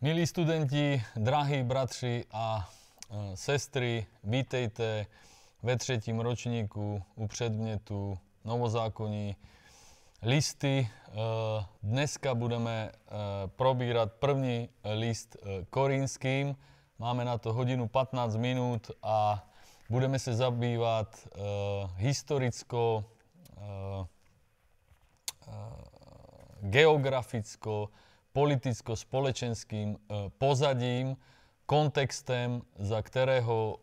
Milí studenti, drahí bratři a e, sestry, vítejte ve třetím ročníku u předmětu Novozákonní listy. E, dneska budeme e, probírat první list Korinským. Máme na to hodinu 15 minut a budeme se zabývat historicko, geograficko, politicko-společenským e, pozadím, kontextem, za ktorého e,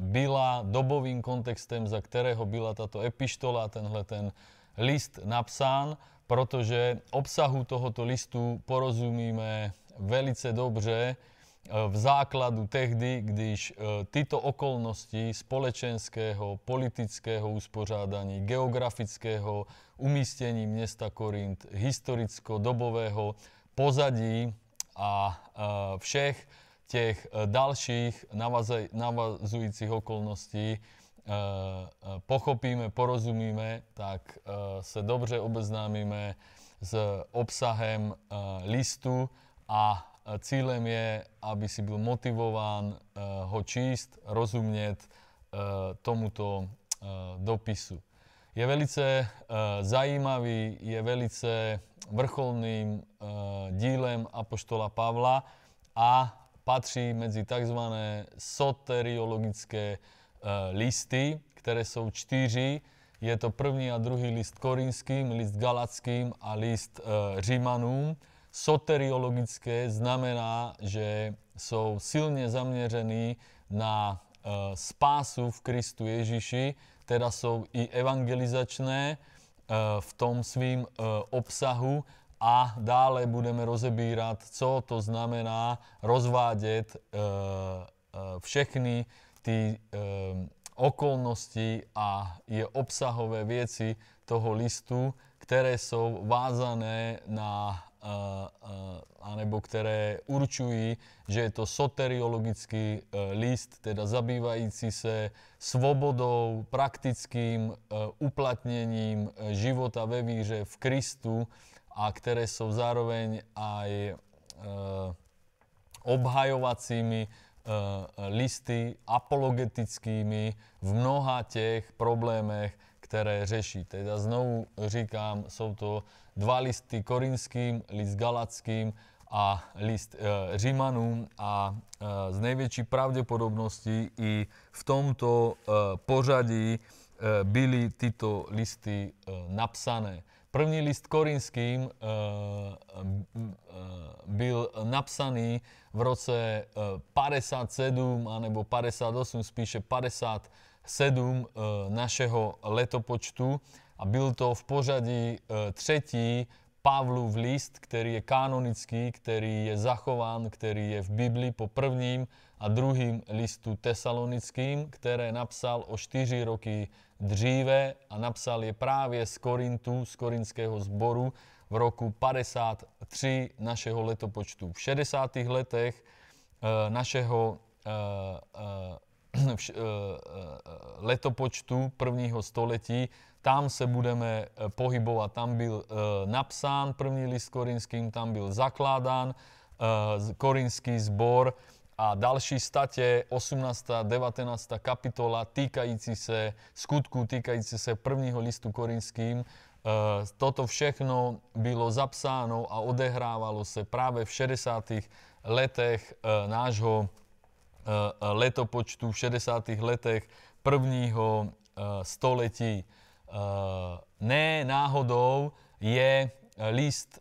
byla, dobovým kontextem, za ktorého byla táto epištola, tenhle ten list napsán, protože obsahu tohoto listu porozumíme velice dobře E, v základu tehdy, když e, tyto okolnosti společenského, politického uspořádání, geografického umístění města Korint, historicko-dobového pozadí a e, všech těch dalších navazujících okolností pochopíme, porozumíme, tak se dobře obeznámíme s obsahem listu a Cílem je, aby si byl motivován eh, ho číst, rozumět eh, tomuto eh, dopisu. Je velice zajímavý, je velice vrcholným dílem Apoštola Pavla a patří mezi tzv. soteriologické listy, které jsou čtyři. Je to první a druhý list korinským, list galackým a list Římanům soteriologické znamená, že sú silne zaměřený na e, spásu v Kristu Ježiši, teda sú i evangelizačné e, v tom svým e, obsahu a dále budeme rozebírať, co to znamená rozvádět e, e, všechny ty e, okolnosti a je obsahové věci toho listu, které jsou vázané na a, a, anebo ktoré určují, že je to soteriologický e, list, teda zabývající sa svobodou, praktickým e, uplatnením e, života ve víře v Kristu a ktoré sú zároveň aj obhajovacími listy apologetickými v mnoha tých problémech, které řeší. Teda znovu říkám, jsou to dva listy korinským, list galackým a list e, Římanům a e, z největší pravděpodobnosti i v tomto e, pořadí e, byly tyto listy e, napsané. První list korinským e, e, byl napsaný v roce 57 anebo 58, spíše 50 7 eh, našeho letopočtu a byl to v pořadí eh, třetí Pavlův list, který je kanonický, který je zachován, který je v Biblii po prvním a druhým listu tesalonickým, které napsal o 4 roky dříve a napsal je právě z Korintu, z korinského zboru v roku 53 našeho letopočtu. V 60. letech eh, našeho Eh, eh, letopočtu prvního století. Tam se budeme eh, pohybovat. Tam byl napsán první list korinským, tam byl zakládán korinský zbor a další statě 18. 19. kapitola týkající se skutku, týkající se prvního listu korinským, toto všechno bylo zapsáno a odehrávalo se právě v 60. letech nášho Eh, eh, letopočtu v 60. letech prvního eh, století. Ne náhodou je list,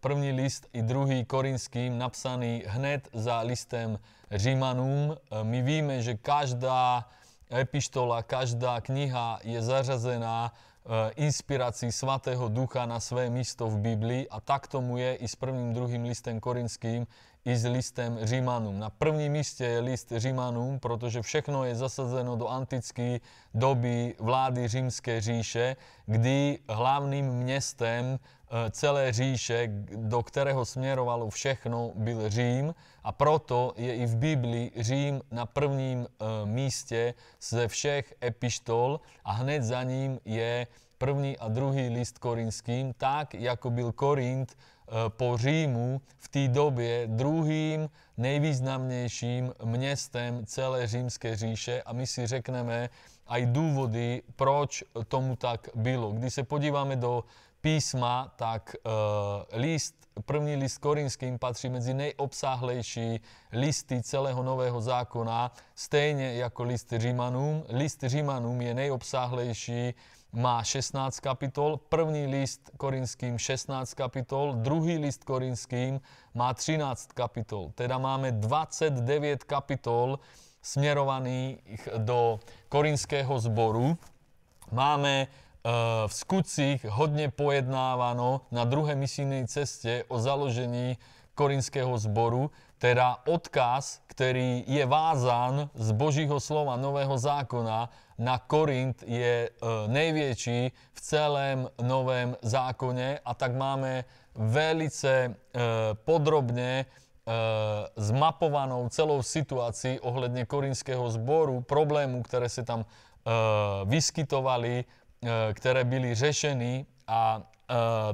první list i druhý korinským napsaný hned za listem Římanům. My víme, že každá epištola, každá kniha je zařazená inspirací Svatého Ducha na své místo v Biblii a tak tomu je i s prvým, druhým listem korinským, s listem Římanům. Na prvním místě je list Římanům, protože všechno je zasazeno do antické doby vlády Římské říše, kdy hlavným městem e, celé říše, do kterého směrovalo všechno, byl Řím a proto je i v Biblii Řím na prvním e, místě ze všech epištol a hned za ním je první a druhý list korinským, tak jako byl Korint E, po Římu v tej dobe druhým nejvýznamnejším městem celé Římské říše a my si řekneme aj důvody, proč tomu tak bylo. Když se podíváme do písma, tak e, list, první list korinským patří medzi nejobsáhlejší listy celého Nového zákona, stejne ako list Římanům. List Římanům je nejobsáhlejší má 16 kapitol, první list korinským 16 kapitol, druhý list korinským má 13 kapitol. Teda máme 29 kapitol smerovaných do korinského zboru. Máme e, v skutcích hodne pojednávano na druhej misijnej ceste o založení korinského zboru teda odkaz, ktorý je vázan z Božího slova Nového zákona na Korint je e, najväčší v celém Novém zákone a tak máme velice e, podrobne e, zmapovanou celou situácií ohledne korinského zboru, problému, ktoré sa tam e, vyskytovali, e, ktoré byli řešení a e,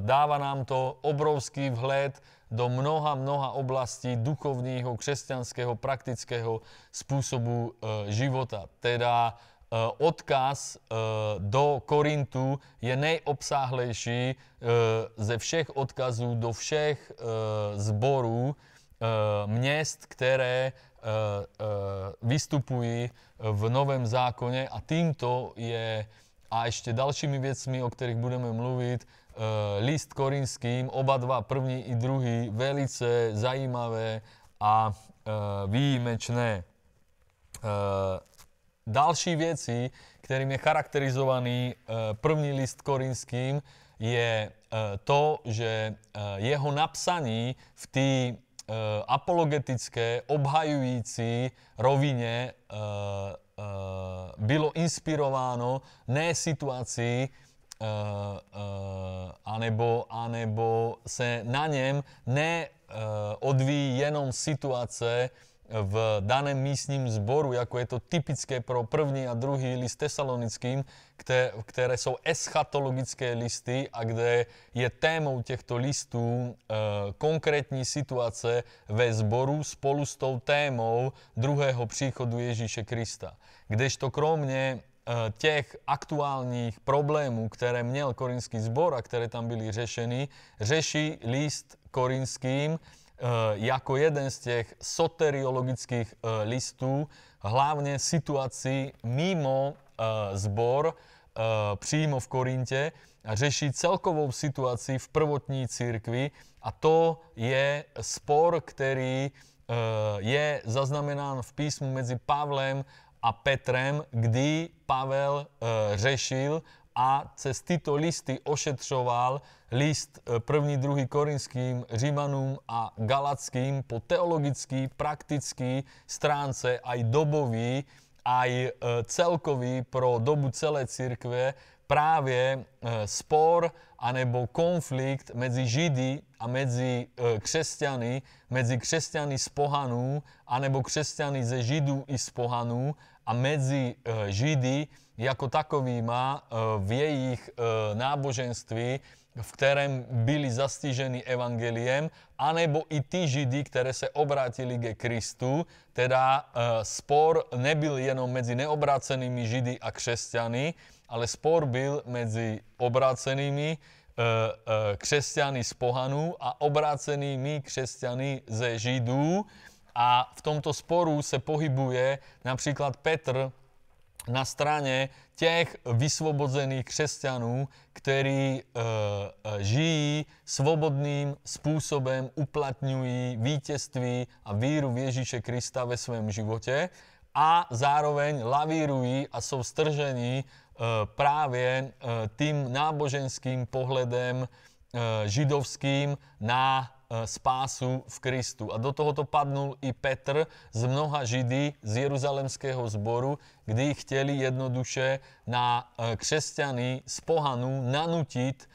dáva nám to obrovský vhled do mnoha, mnoha oblastí duchovného, křesťanského, praktického způsobu e, života. Teda e, odkaz e, do Korintu je nejobsáhlejší e, ze všech odkazů do všech e, zborů e, měst, které vystupují v Novém zákoně a týmto je a ešte ďalšími vecmi, o ktorých budeme mluviť, Eh, list korinským, oba dva první i druhý, velice zajímavé a eh, výjimečné. Eh, další věci, kterým je charakterizovaný první list korinským, je to, že jeho napsaní v té apologetické, obhajující rovine bylo inspirováno ne situací, Uh, uh, anebo, anebo se na něm neodvíjí eh, uh, jenom situace v daném místním zboru, jako je to typické pro první a druhý list tesalonickým, které, které jsou eschatologické listy a kde je témou těchto listů e, konkrétní situace ve zboru spolu s tou témou druhého příchodu Ježíše Krista. Kdežto kromě E, těch aktuálních problémů, které měl korinský zbor a které tam byly řešeny, řeší list korinským e, jako jeden z těch soteriologických e, listů, hlavně situaci mimo zbor přímo v Korintě a řeší celkovou situaci v prvotní církvi a to je spor, který je zaznamenán v písmu mezi Pavlem a Petrem, kdy Pavel e, řešil a cez tyto listy ošetřoval list 1. E, 2. Korinským, Římanům a Galackým po teologický, praktický stránce aj dobový, aj e, celkový pro dobu celé církve práve spor anebo konflikt medzi Židy a medzi e, křesťany, medzi křesťany z pohanú anebo křesťany ze židů i z pohanú a medzi e, Židy ako takovýma e, v jejich e, náboženství, v kterém byli zastížení evangeliem, anebo i tí Židy, ktoré sa obrátili ke Kristu. Teda spor nebyl jenom medzi neobrácenými Židy a křesťany, ale spor byl medzi obrácenými křesťany z pohanu a obrácenými křesťany ze Židů a v tomto sporu se pohybuje například Petr na straně těch vysvobozených křesťanů, kteří e, eh, eh, žijí svobodným způsobem, uplatňují vítězství a víru v Ježíše Krista ve svém životě a zároveň lavírují a jsou stržení e, eh, právě e, tým náboženským pohledem e, židovským na E, spásu v Kristu. A do tohoto padnul i Petr z mnoha Židy z Jeruzalemského zboru, kdy chtěli jednoduše na e, křesťany z pohanu nanutiť e,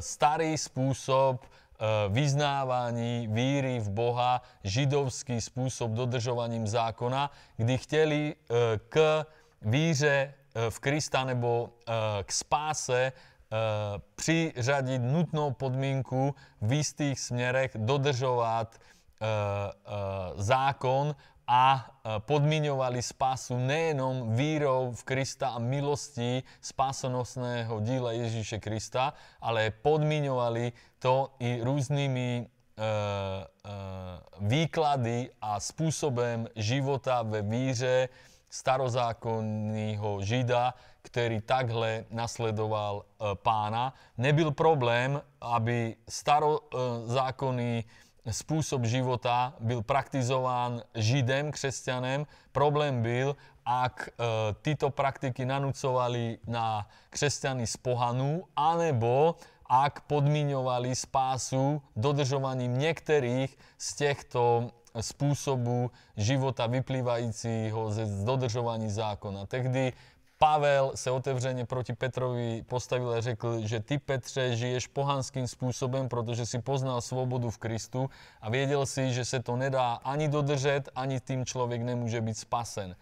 starý spôsob vyznávaní víry v Boha, židovský spôsob dodržovaním zákona, kdy chtěli k víře v Krista nebo k spáse Eh, přiřadit nutnou podmínku v jistých směrech dodržovat eh, eh, zákon a podmiňovali spásu nejenom vírou v Krista a milostí spásonosného díla Ježíše Krista, ale podmiňovali to i různými výklady a spôsobem života ve víře starozákonného žida, ktorý takhle nasledoval eh, pána. Nebyl problém, aby starozákonný eh, spôsob života byl praktizován židem, křesťanem. Problém byl, ak eh, títo praktiky nanúcovali na křesťany z pohanu, anebo ak podmiňovali spásu dodržovaním niektorých z týchto spôsobu života vyplývajícího z dodržovaní zákona. Tehdy Pavel se otevřeně proti Petrovi postavil a řekl, že ty Petře žiješ pohanským způsobem, protože si poznal svobodu v Kristu a věděl si, že se to nedá ani dodržet, ani tým člověk nemůže být spasen.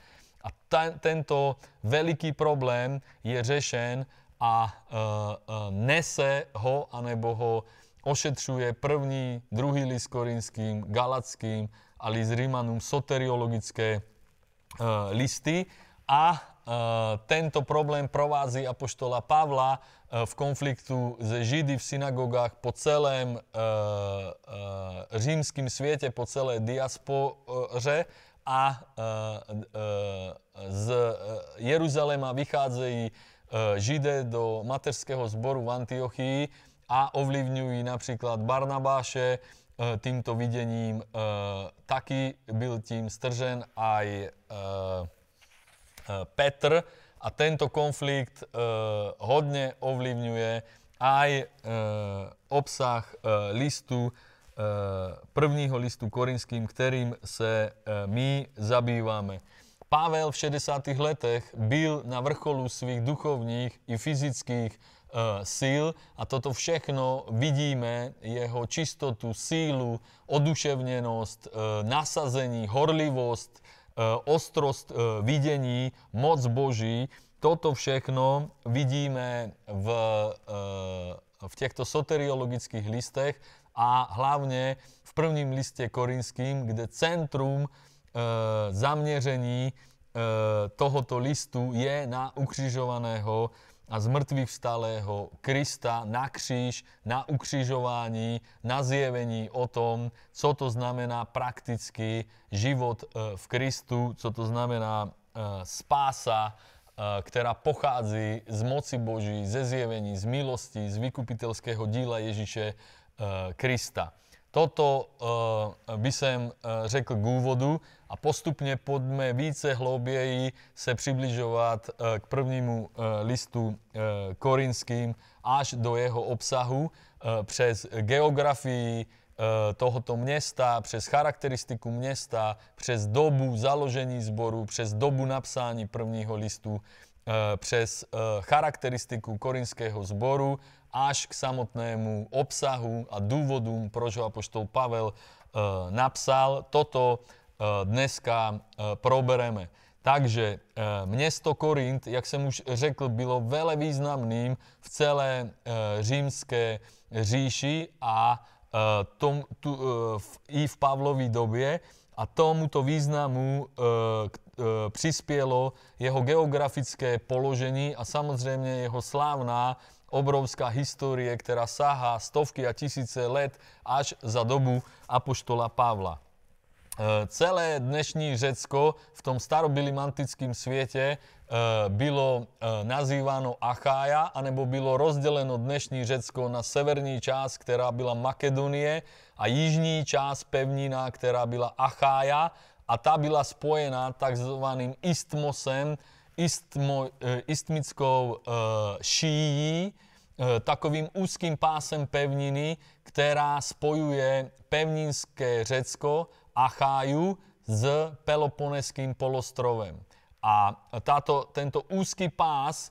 A ta, tento veliký problém je řešen a uh, uh, nese ho, anebo ho ošetřuje první, druhý list korinským, galackým a list Rímanům soteriologické uh, listy a tento problém provází apoštola Pavla e, v konfliktu ze Židy v synagogách po celém rímským e, e, světě, po celé diaspore a z Jeruzalema vycházejí Židé do mateřského zboru v Antiochii a ovlivňují například Barnabáše týmto videním. Taky byl tím stržen aj Eh, Petr a tento konflikt eh, hodne ovlivňuje aj eh, obsah listu, prvního listu korinským, ktorým sa my zabývame. Pavel v 60. letech byl na vrcholu svých duchovních i fyzických e, síl a toto všechno vidíme, jeho čistotu, sílu, oduševnenosť, e, nasazení, horlivosť, E, ostrost e, videní, moc Boží, toto všechno vidíme v, e, v týchto soteriologických listech a hlavne v prvním liste korinským, kde centrum zaměření tohoto listu je na ukřižovaného a z mŕtvych vstalého Krista na kříž, na ukřižování, na zjevení o tom, co to znamená prakticky život eh, v Kristu, co to znamená eh, spása, eh, ktorá pochádza z moci Boží, ze zjevení, z milosti, z vykupiteľského díla Ježiše Krista. Toto uh, by jsem uh, eh, řekl k úvodu a postupně pojďme více hlouběji se přibližovat uh, k prvnímu listu korinským až do jeho obsahu přes geografii tohoto města, přes charakteristiku města, přes dobu založení sboru, přes dobu napsání prvního listu, přes charakteristiku korinského sboru až k samotnému obsahu a dôvodu, prečo apoštol Pavel e, napsal. Toto e, dneska e, probereme. Takže město Korint, jak jsem už řekl, bylo vele významným v celé římské říši a tom, tu, v, i v Pavlovi době a tomuto významu přispělo jeho geografické položení a samozřejmě jeho slávna obrovská histórie, ktorá sahá stovky a tisíce let až za dobu apoštola Pavla. E, celé dnešní Řecko v tom starobilým antickým svete e, bylo e, nazývano Achája, anebo bylo rozdeleno dnešní Řecko na severní část, která byla Makedonie, a jižní část pevnina, která byla Achája, a tá byla spojená tzv. istmosem, istmo, e, istmickou e, šíjí, e, takovým úzkým pásem pevniny, která spojuje pevninské Řecko, a cháju s Peloponeským polostrovem. A táto, tento úzký pás e,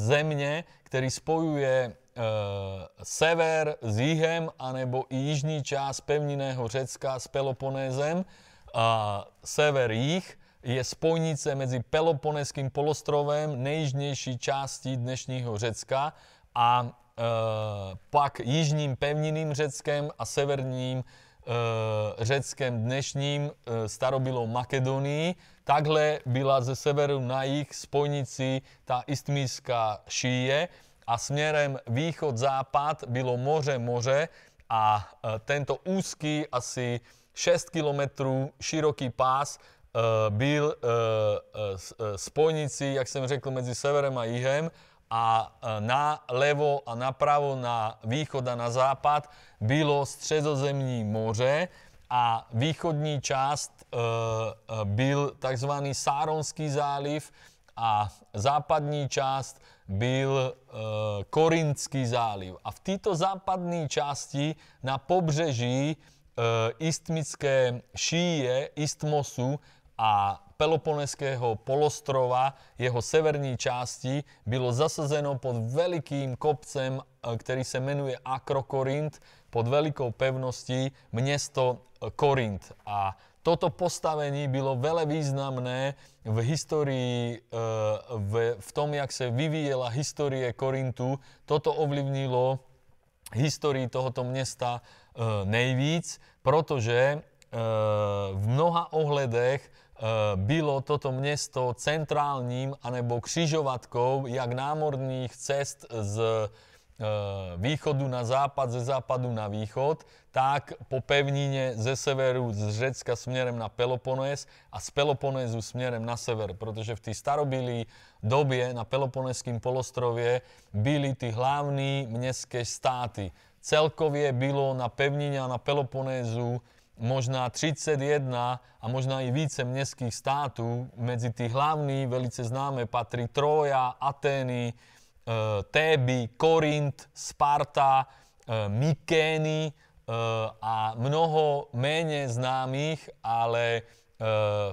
zemne, ktorý spojuje e, sever s jihem, anebo i jižní část pevniného Řecka s Peloponézem, a sever jih, je spojnice medzi Peloponeským polostrovem, nejižnejší časti dnešního Řecka a e, pak jižním pevniným Řeckem a severním e, Řeckem dnešním e, starobilou Makedonii. Takhle byla ze severu na jih spojnici ta istmíská šíje a směrem východ-západ bylo moře-moře a e, tento úzký asi 6 km široký pás Eh, byl eh, eh, spojnici, jak jsem řekl, mezi severem a jihem a na levo a napravo, na východ a na západ bylo středozemní moře a východní část byl tzv. Sáronský záliv a západní část byl Korinský záliv. A v této západní části na pobřeží istmické šíje, istmosu, a Peloponeského polostrova, jeho severní části, bylo zasazeno pod velikým kopcem, e, ktorý sa menuje Akrokorint, pod veľkou pevností mesto e, Korint. A toto postavení bylo veľa významné v histórii, e, v, tom, jak sa vyvíjela historie Korintu. Toto ovlivnilo histórii tohoto mesta nejvíc, protože v mnoha ohledech E, bylo toto město centrálním anebo křižovatkou jak námorných cest z e, východu na západ, ze západu na východ, tak po pevnine ze severu z Řecka směrem na Peloponés a z Peloponézu směrem na sever, protože v té starobilej době na Peloponéském polostrově byly ty hlavní městské státy. Celkově bylo na pevnině a na Peloponézu možná 31 a možná i více městských států. Medzi ty hlavní, velice známe, patrí Troja, Atény, eh, Téby, Korint, Sparta, eh, Mykény eh, a mnoho méně známých, ale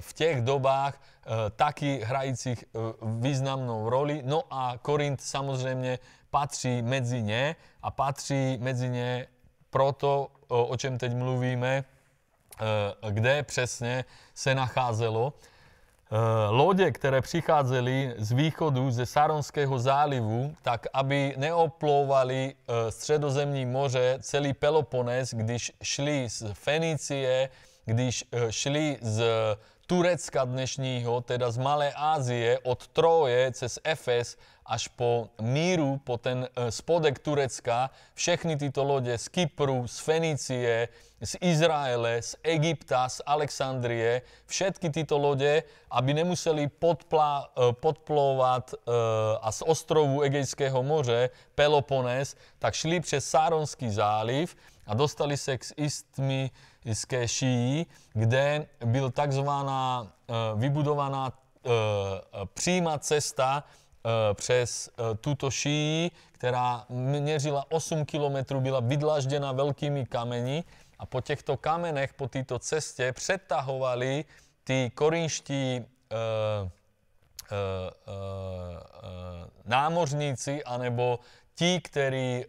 v tých dobách taky hrajícich významnou roli. No a Korint samozrejme patrí medzi ne a patrí medzi ne proto, o čem teď mluvíme, Eh, kde přesně se nacházelo. Eh, Lode, které přicházely z východu, ze Saronského zálivu, tak aby neoplouvali eh, středozemní moře celý Pelopones, když šli z Fenicie, když šli z Turecka dnešního, teda z Malé Ázie, od Troje cez Efes až po Míru, po ten e, spodek Turecka, všechny tyto lode z Kypru, z Fenicie, z Izraele, z Egypta, z Alexandrie, všetky tyto lode, aby nemuseli podplá, e, podplovat e, a z ostrovu Egejského moře, Pelopones, tak šli přes Sáronský záliv a dostali se k istmi z šíjí, kde byl takzvaná e, vybudovaná e, přímá cesta e, přes tuto šíji, která měřila 8 km, byla vydlažděna velkými kameni a po těchto kamenech, po této cestě přetahovali tí korinští námořníci anebo tí, ktorí e, e,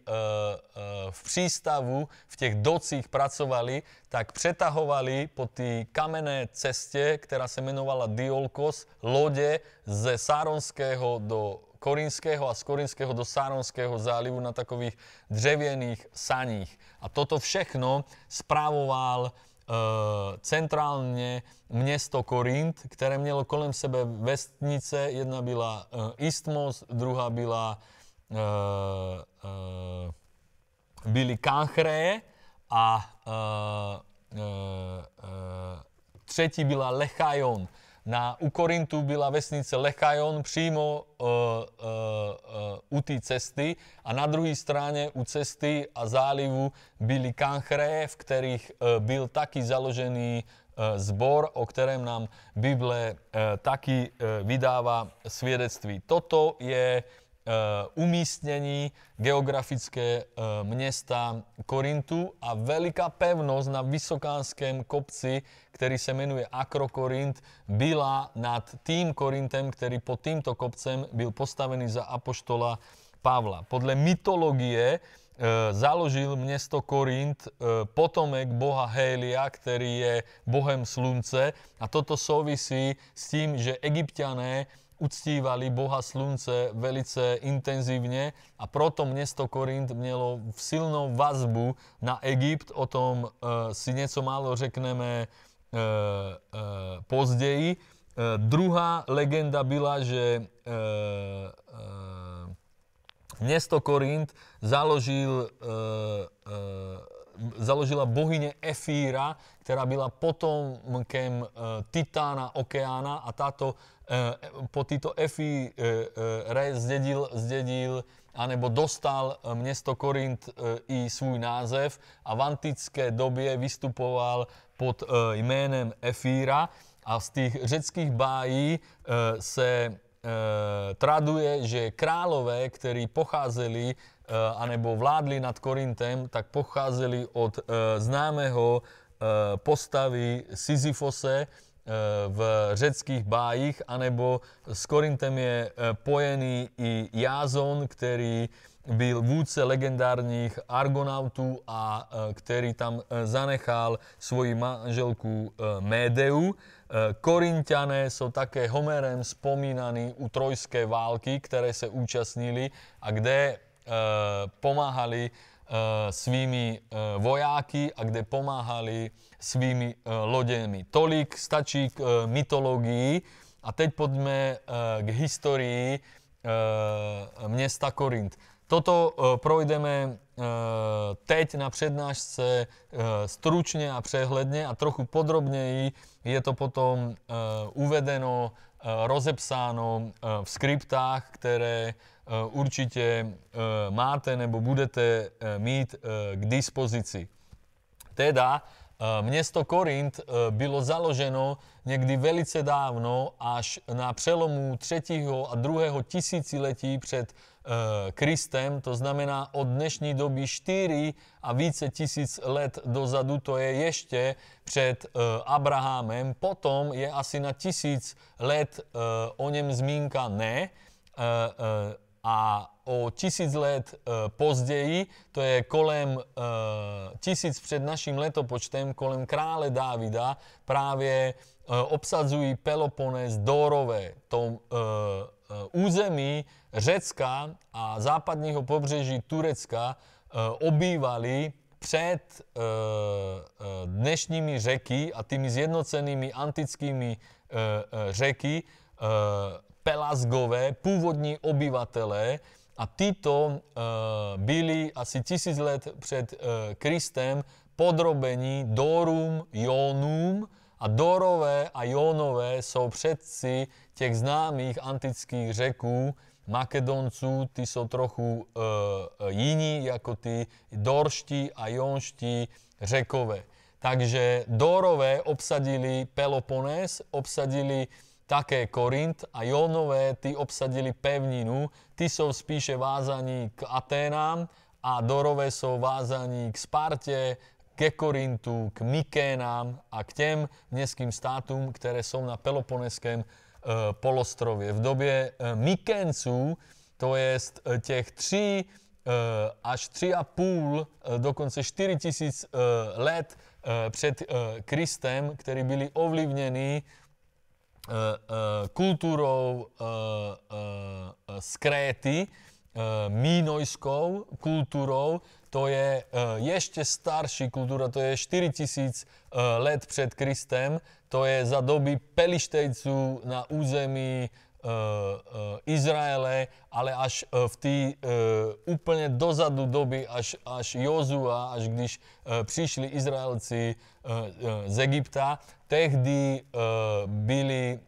v přístavu v tých docích pracovali, tak přetahovali po tý kamenné ceste, ktorá sa menovala Diolkos, lode ze Sáronského do Korinského a z Korinského do Sáronského zálivu na takových dřevěných saních. A toto všechno správoval e, centrálne mesto Korint, ktoré mělo kolem sebe vestnice, jedna byla e, Istmos, druhá byla uh, eh, eh, Billy Canchreje a uh, uh, třetí byla Lechajon. Na, u Korintu byla vesnice Lechajon přímo uh, uh, u té cesty a na druhé straně u cesty a zálivu byly kanchré, v kterých byl taky založený zbor, o kterém nám Bible taky vydává svědectví. Toto je Eh, umístnení geografické eh, mesta Korintu a veľká pevnosť na vysokánskem kopci, ktorý sa menuje Akrokorint, byla nad tým Korintem, ktorý pod týmto kopcem byl postavený za apoštola Pavla. Podľa mytológie eh, založil mesto Korint potomek boha Hélia, ktorý je bohem slunce a toto súvisí s tým, že egyptiané uctívali Boha slunce velice intenzívne a proto mesto Korint mělo silnou vazbu na Egypt, o tom e, si niečo málo řekneme e, e, později. E, druhá legenda byla, že e, e, mesto Korint založil e, e, založila bohyne Efíra, která byla potomkem e, Titána Okeána a táto, e, e, po týto Efíre zdedil, zdedil anebo dostal město Korint i svůj název a v antické době vystupoval pod jménem Efíra a z tých řeckých bájí se traduje, že králové, ktorí pocházeli Eh, anebo vládli nad Korintem, tak pocházeli od eh, známého eh, postavy Sisyfose v řeckých bájích, anebo s Korintem je pojený i Jázon, který byl vůdce legendárních Argonautů a který tam zanechal svoji manželku Médeu. Korintiané sú také Homerem spomínaní u trojské války, ktoré sa účastnili a kde Eh, pomáhali eh, svými eh, vojáky a kde pomáhali svými lodemi. Tolik stačí k mytológii a teď poďme k histórii mesta Korint. Toto projdeme teď na přednášce stručne a přehledne a trochu podrobnej je to potom uvedeno, rozepsáno v skriptách, ktoré Eh, určite eh, máte nebo budete eh, mít k dispozici. Teda město Korint bylo založeno někdy velice dávno, až na přelomu 3. a 2. tisíciletí před Kristem, to znamená od dnešní doby 4 a více tisíc let dozadu, to je ještě před Abrahámem. potom je asi na tisíc let o něm zmínka ne, a o tisíc let e, později, to je kolem e, tisíc před naším letopočtem, kolem krále Dávida právě e, obsadzují Pelopones Dórové, tom e, e, území Řecka a západního pobřeží Turecka e, obývali před e, e, dnešními řeky a tými zjednocenými antickými e, e, řeky e, pelazgové, původní obyvatelé, a títo e, byli asi tisíc let před e, Kristem podrobení Dorum jónum. a Dorové a Jónové jsou předci těch známých antických řeků, Makedonců, ty jsou trochu e, e jiní jako ty dorští a jonští řekové. Takže Dorové obsadili Pelopones, obsadili také Korint a Jónové ty obsadili pevninu, ty sú spíše vázaní k Aténám a Dorové sú vázaní k Sparte, ke Korintu, k Mikénám a k těm městským státům, které jsou na Peloponeském e, polostrově. V době e, Mikénců, to je e, tých těch tří e, až 3,5, e, dokonce 4 tisíc let před Kristem, ktorí byli ovlivnení E, e, kultúrou skréty, e, mínojskou kultúrou, to je ešte starší kultúra, to je 4000 let pred Kristem, to je za doby Pelištejcu na území Eh, eh, Izraele, ale až eh, v tý úplne dozadu doby, až, až Jozua, až když přišli Izraelci z Egypta, tehdy byli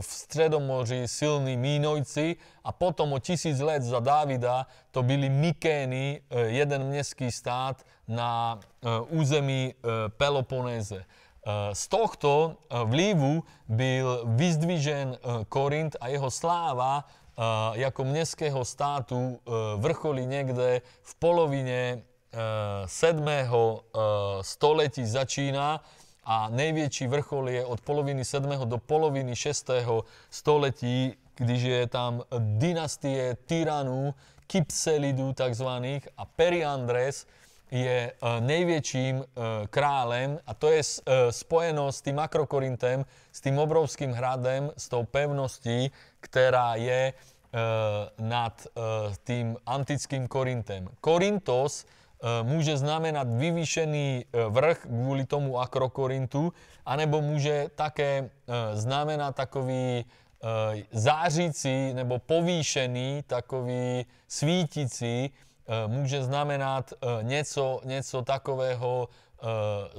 v Stredomoři silní mínojci a potom o tisíc let za Dávida to byli Mykény, jeden městský stát na území Peloponéze. Eh, z tohto eh, vlivu byl vyzdvižen eh, Korint a jeho sláva ako mestského státu vrcholí niekde v polovine 7. století začína a největší vrchol je od poloviny 7. do poloviny 6. století, když je tam dynastie tyranů, Kypselidu tzv. a Periandres, je e, nejväčším e, králem a to je e, spojeno s tým Akrokorintem, s tým obrovským hradem, s tou pevností, ktorá je nad tým antickým korintem. Korintos môže znamenať vyvýšený vrch kvôli tomu Akrokorintu, anebo môže také znamenať takový zářící nebo povýšený, takový svítící, E, může znamenat e, něco, něco takového e,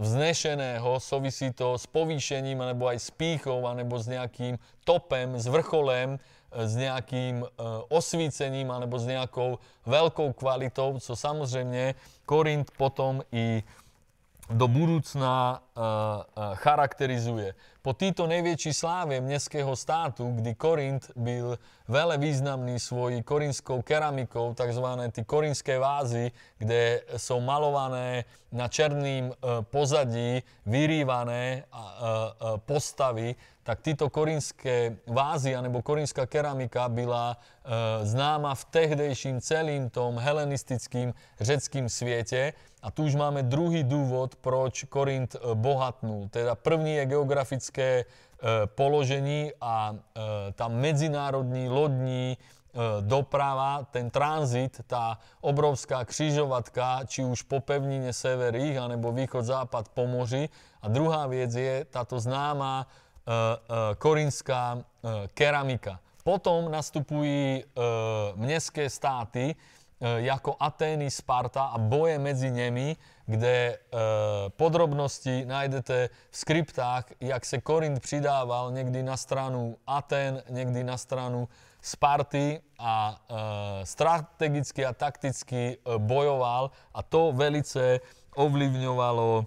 vznešeného, souvisí to s povýšením, alebo aj s pýchou, alebo s nějakým topem, s vrcholem, s nejakým osvícením alebo s nejakou veľkou kvalitou, co samozrejme Korint potom i do budúcna charakterizuje. Po týto největší slávě městského státu, kdy Korint byl veľmi významný svojí korinskou keramikou, tzv. tí korinské vázy, kde sú malované na černým e, pozadí vyrývané e, e, postavy, tak títo korinské vázy alebo korinská keramika byla známa v tehdejším celým tom helenistickým řeckým sviete. A tu už máme druhý dôvod, proč Korint bohatnul. Teda první je geografické E, položení a e, tá medzinárodní lodní e, doprava, ten tranzit, tá obrovská krížovatka, či už po pevnine sever ich, alebo východ západ pomoží. A druhá vec je táto známa korinská keramika. Potom nastupují mestské státy, ako Atény, Sparta a boje medzi nimi kde e, podrobnosti nájdete v skriptách, jak se Korint přidával někdy na stranu Aten, někdy na stranu Sparty a e, strategicky a takticky e, bojoval a to velice ovlivňovalo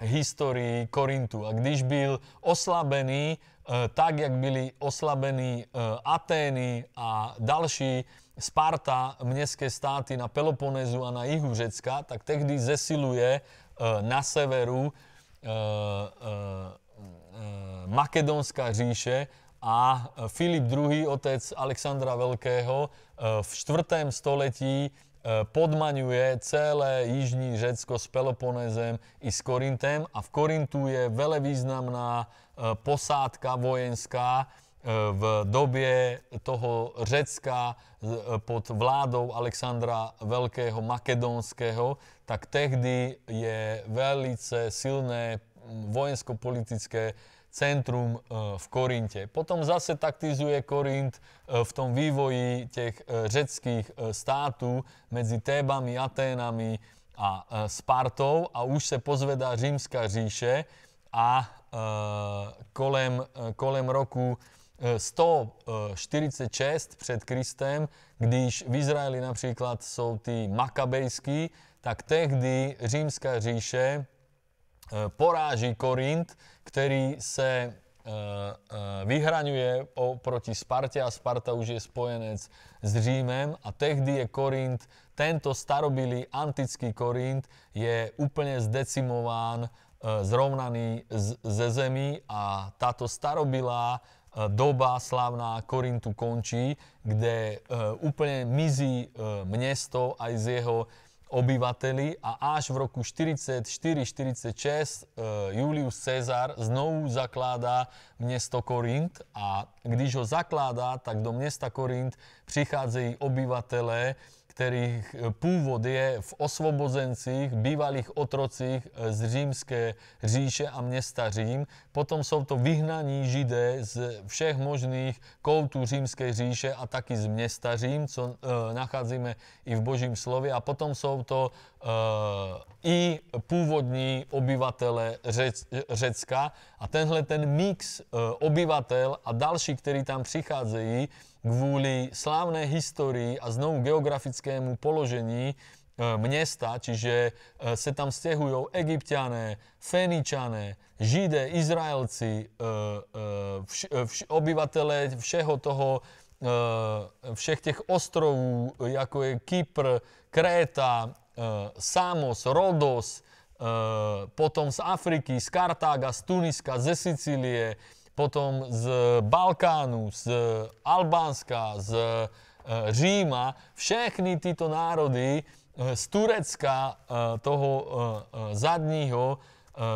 historii Korintu. A když byl oslabený, e, tak jak byli oslabení e, Atény a další Sparta, mneské státy na Peloponézu a na Jihu Řecka, tak tehdy zesiluje e, na severu e, e, Makedonská říše a Filip II, otec Alexandra Veľkého, v 4. století podmaňuje celé Jižní Řecko s Peloponezem i s Korintem a v Korintu je veľmi významná posádka vojenská, E, v dobie toho Řecka e, pod vládou Alexandra Veľkého Makedónskeho, tak tehdy je velice silné vojensko-politické centrum e, v Korinte. Potom zase taktizuje Korint v tom vývoji těch řeckých států mezi Tébami, Aténami a Spartou a už se pozvedá Římská říše a kolem, kolem roku 146 e, před Kristem, když v Izraeli například jsou ty makabejský, tak tehdy římská říše e, poráží Korint, který se e, vyhraňuje proti Sparte a Sparta už je spojenec s Římem a tehdy je Korint, tento starobilý antický Korint je úplne zdecimován, zrovnaný ze zemi a táto starobilá E, doba slávna Korintu končí, kde e, úplne mizí e, mesto aj z jeho obyvateli a až v roku 44-46 Julius Cezar znovu zakládá město Korint a když ho zakládá, tak do města Korint přicházejí obyvatelé, ktorých e, pôvod je v osvobozencích, bývalých otrocích e, z římské říše a mesta Řím. Potom jsou to vyhnaní židé z všech možných koutů římské říše a taky z mesta Řím, co e, nacházíme i v Božím slově. A potom jsou to e, i původní obyvatele Řec, Řecka. A tenhle ten mix e, obyvatel a další, který tam přicházejí, kvôli slávnej histórii a znovu geografickému položení e, mesta, čiže se tam stěhují egyptiané, feničané, Židé, Izraelci, e, e, obyvatele všeho toho, všech tých ostrovů, ako je Kypr, Kréta, Samos, Rodos, potom z Afriky, z Kartága, z Tuniska, ze Sicílie, potom z Balkánu, z Albánska, z e, Říma, všechny tyto národy e, z Turecka e, toho zadního,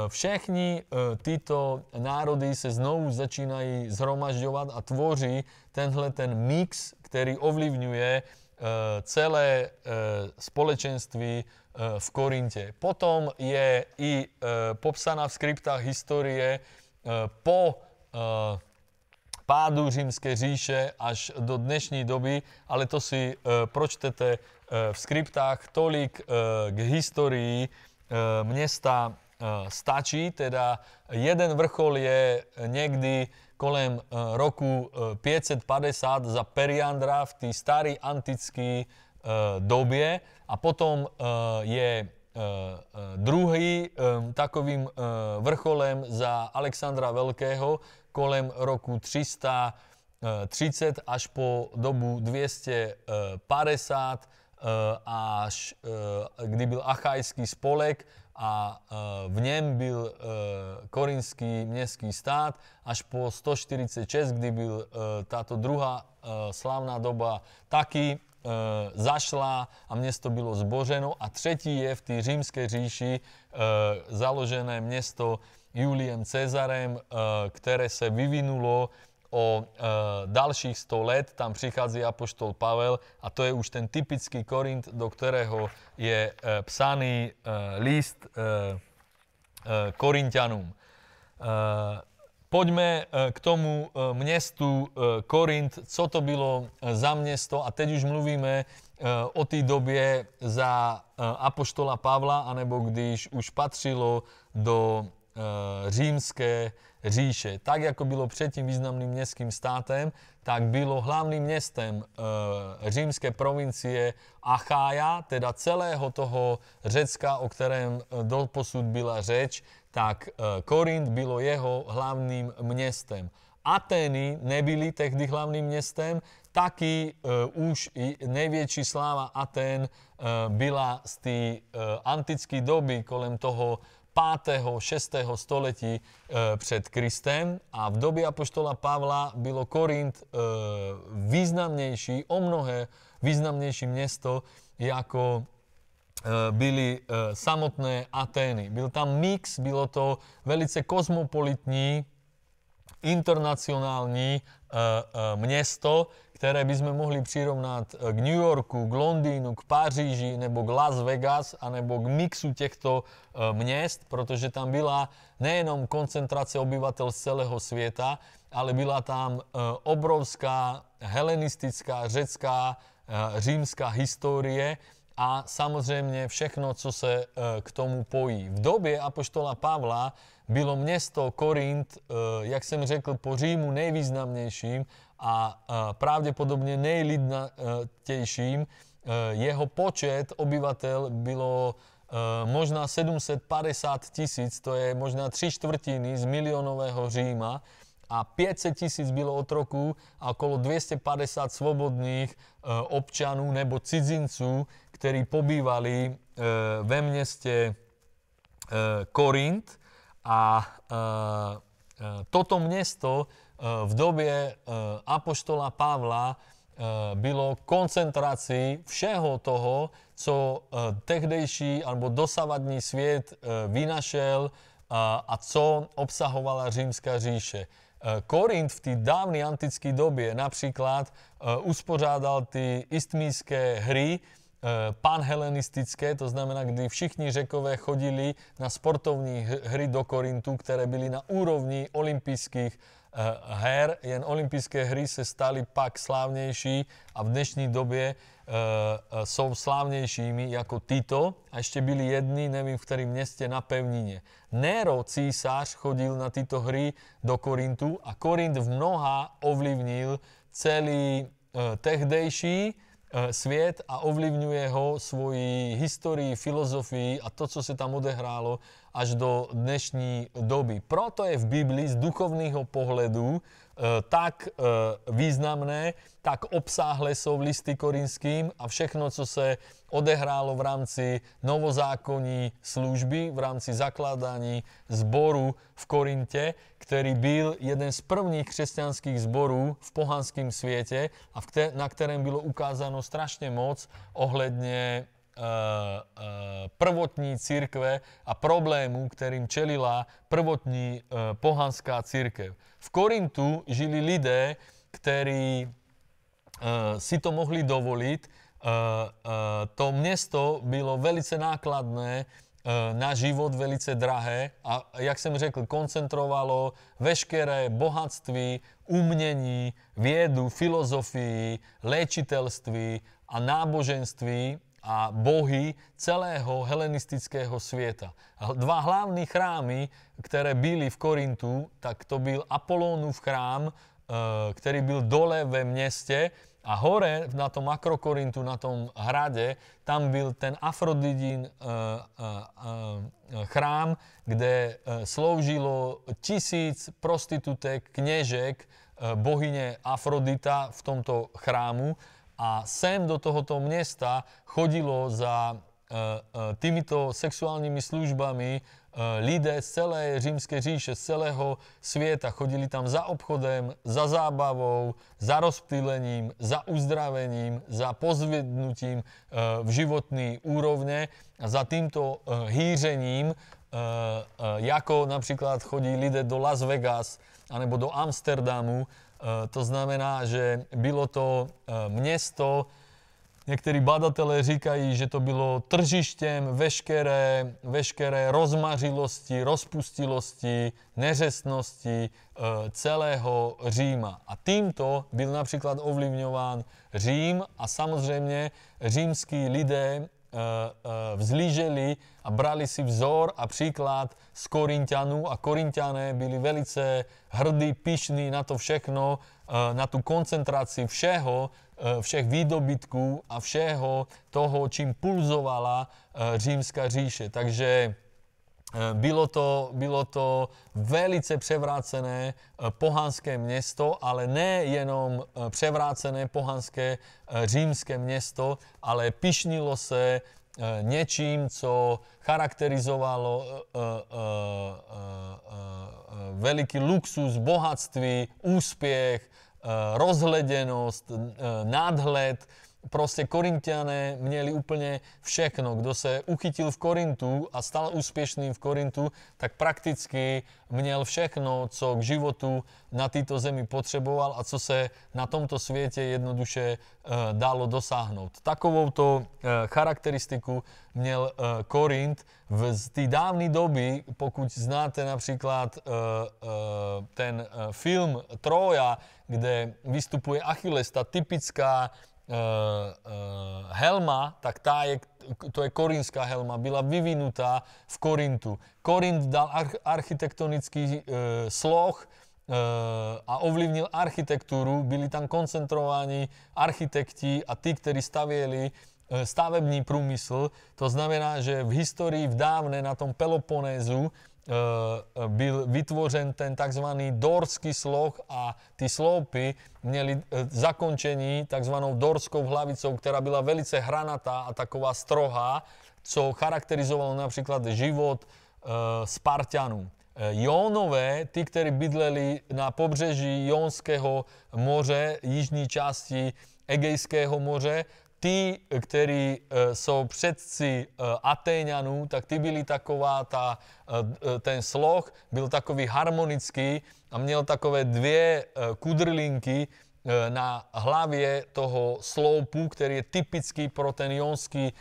všechny tyto národy se znovu začínají zhromažďovat a tvoří tenhle ten mix, který ovlivňuje celé společenství v Korinte. Potom je i popsaná v skriptách historie po Eh, pádu římskej říše až do dnešní doby, ale to si eh, pročtete eh, v skriptách tolik k histórii mesta stačí, teda jeden vrchol je niekdy kolem roku 550 za Periandra v tej starej antickej dobie a potom je druhý takovým vrcholem za Alexandra Veľkého, kolem roku 330 e, až po dobu 250 e, e, až kdy byl achajský spolek a v něm byl korinský městský stát až po 146, kdy byl táto druhá slavná doba taky zašla a město bylo zbořeno a třetí je v té římské říši založené město Juliem Cezarem, eh, které se vyvinulo o eh, dalších 100 let. Tam přichází apoštol Pavel a to je už ten typický Korint, do kterého je eh, psaný list E, Poďme k tomu městu Korint, co to bylo za město a teď už mluvíme o té době za apoštola Pavla, anebo když už patřilo do Eh, římské říše. Tak, jako bylo předtím významným městským státem, tak bylo hlavným městem eh, římské provincie Achája, teda celého toho Řecka, o kterém eh, doposud byla řeč, tak e, Korint bylo jeho hlavným městem. Atény nebyli tehdy hlavným městem, taky uh, už i největší sláva Atén uh, byla z té uh, antické doby kolem toho 5. 6. století e, před Kristem a v době apoštola Pavla bylo Korint e, významnější, o mnohé významnější město jako e, byli samotné Atény. Byl tam mix, bylo to velice kozmopolitní, internacionální město, ktoré by sme mohli prirovnať eh, k New Yorku, k Londýnu, k Paříži nebo k Las Vegas, anebo k mixu týchto eh, měst, pretože tam byla nejenom koncentrácia obyvateľ z celého sveta, ale byla tam eh, obrovská helenistická, řecká, římská histórie, a samozrejme všechno, co se e, k tomu pojí. V době apoštola Pavla bylo město Korint, e, jak jsem řekl, po Římu nejvýznamnějším a e, pravděpodobně nejlidnatejším. Jeho počet obyvatel bylo možná 750 tisíc, to je možná tři čtvrtiny z milionového Říma a 500 tisíc bylo otroků a okolo 250 svobodných e, občanů nebo cizinců, ktorí pobývali e, ve meste e, Korint. A e, e, toto mesto e, v době apoštola Pavla bylo koncentrácií všeho toho, co tehdejší alebo dosavadní svět vynašel a, a co obsahovala Římska říše. Eh, Korint v tých dávnej antickej dobie napríklad eh, uspořádal ty istmíské hry, eh, panhelenistické, to znamená, kdy všichni řekové chodili na sportovní hry do Korintu, které byly na úrovni olympijských her. Jen olympijské hry se staly pak slávnější a v dnešní době Eh, eh, som slávnejšími ako Tito a ešte byli jedni, neviem v ktorým meste, na pevnine. Nero, císař, chodil na tieto hry do Korintu a Korint v mnoha ovlivnil celý eh, tehdejší svet a ovlivňuje ho svoji histórii, filozofii a to, co sa tam odehrálo až do dnešní doby. Proto je v Biblii z duchovného pohledu E, tak e, významné, tak obsáhle sú v listy korinským a všechno, co se odehrálo v rámci novozákonní služby, v rámci zakládání zboru v Korinte, který byl jeden z prvních křesťanských zborů v pohanském světě a na kterém bylo ukázáno strašně moc ohledně Eh, eh, prvotní církve a problému, ktorým čelila prvotní eh, pohanská církev. V Korintu žili lidé, ktorí si to mohli dovoliť. To město bylo velice nákladné na život velice drahé a, jak jsem řekl, koncentrovalo veškeré bohatství, umění, vědu, filozofii, léčitelství a náboženství a bohy celého helenistického svieta. Dva hlavní chrámy, ktoré byli v Korintu, tak to byl Apolónov chrám, e, ktorý byl dole ve meste a hore na tom Akrokorintu, na tom hrade, tam byl ten Afrodidín e, e, chrám, kde sloužilo tisíc prostitutek, kněžek, bohyne Afrodita v tomto chrámu a sem do tohoto mesta chodilo za e, e, týmito sexuálnymi službami e, lidé z celé rímskej říše, z celého světa. Chodili tam za obchodem, za zábavou, za rozptýlením, za uzdravením, za pozvednutím v životní úrovne a za týmto hýřením, ako napríklad chodí lidé do Las Vegas anebo do Amsterdamu, E, to znamená, že bylo to e, město, Niektorí badatelé říkají, že to bylo tržištěm veškeré, veškeré rozmařilosti, rozpustilosti, neřesnosti e, celého Říma. A týmto byl například ovlivňován Řím a samozřejmě římskí lidé Eh, eh, vzlíželi a brali si vzor a príklad z Korintianu a Korintiané byli velice hrdí, pyšní na to všechno, eh, na tú koncentráciu všeho, všech výdobytků a všeho toho, čím pulzovala římska říše. Takže Eh, bylo to, bylo to velice převrácené eh, pohanské město, ale ne jenom eh, převrácené pohanské římské město, ale pišnilo se něčím, co charakterizovalo veliký luxus, bohatství, úspěch, rozhledenost, nádhled proste Korintiané mieli úplne všechno. Kto sa uchytil v Korintu a stal úspešným v Korintu, tak prakticky měl všechno, co k životu na této zemi potřeboval a co se na tomto světě jednoduše e, dalo dosáhnout. Takovouto e, charakteristiku měl e, Korint v té dávnej doby, pokud znáte například ten film Troja, kde vystupuje Achilles, tá typická Eh, eh, helma, tak tá je, to je korinská helma, byla vyvinutá v Korintu. Korint dal architektonický uh, sloh a ovlivnil architektúru. Byli tam koncentrovaní architekti a tí, ktorí stavieli stavebný prúmysl. To znamená, že v histórii v dávne na tom Peloponézu E, e, byl vytvořen ten tzv. dorský sloh a ty sloupy měly e, zakončení tzv. dorskou hlavicou, která byla velice hranatá a taková strohá, co charakterizovalo například život Spartanů. Jónové, tí, ktorí bydleli na pobřeží Jónského moře, jižní časti Egejského moře tí, e, ktorí e, sú všetci e, Atéňanú, tak tí byli taková tá, ten sloh byl takový harmonický a měl takové dvě kudrlinky na hlavě toho sloupu, který je typický pro ten jonský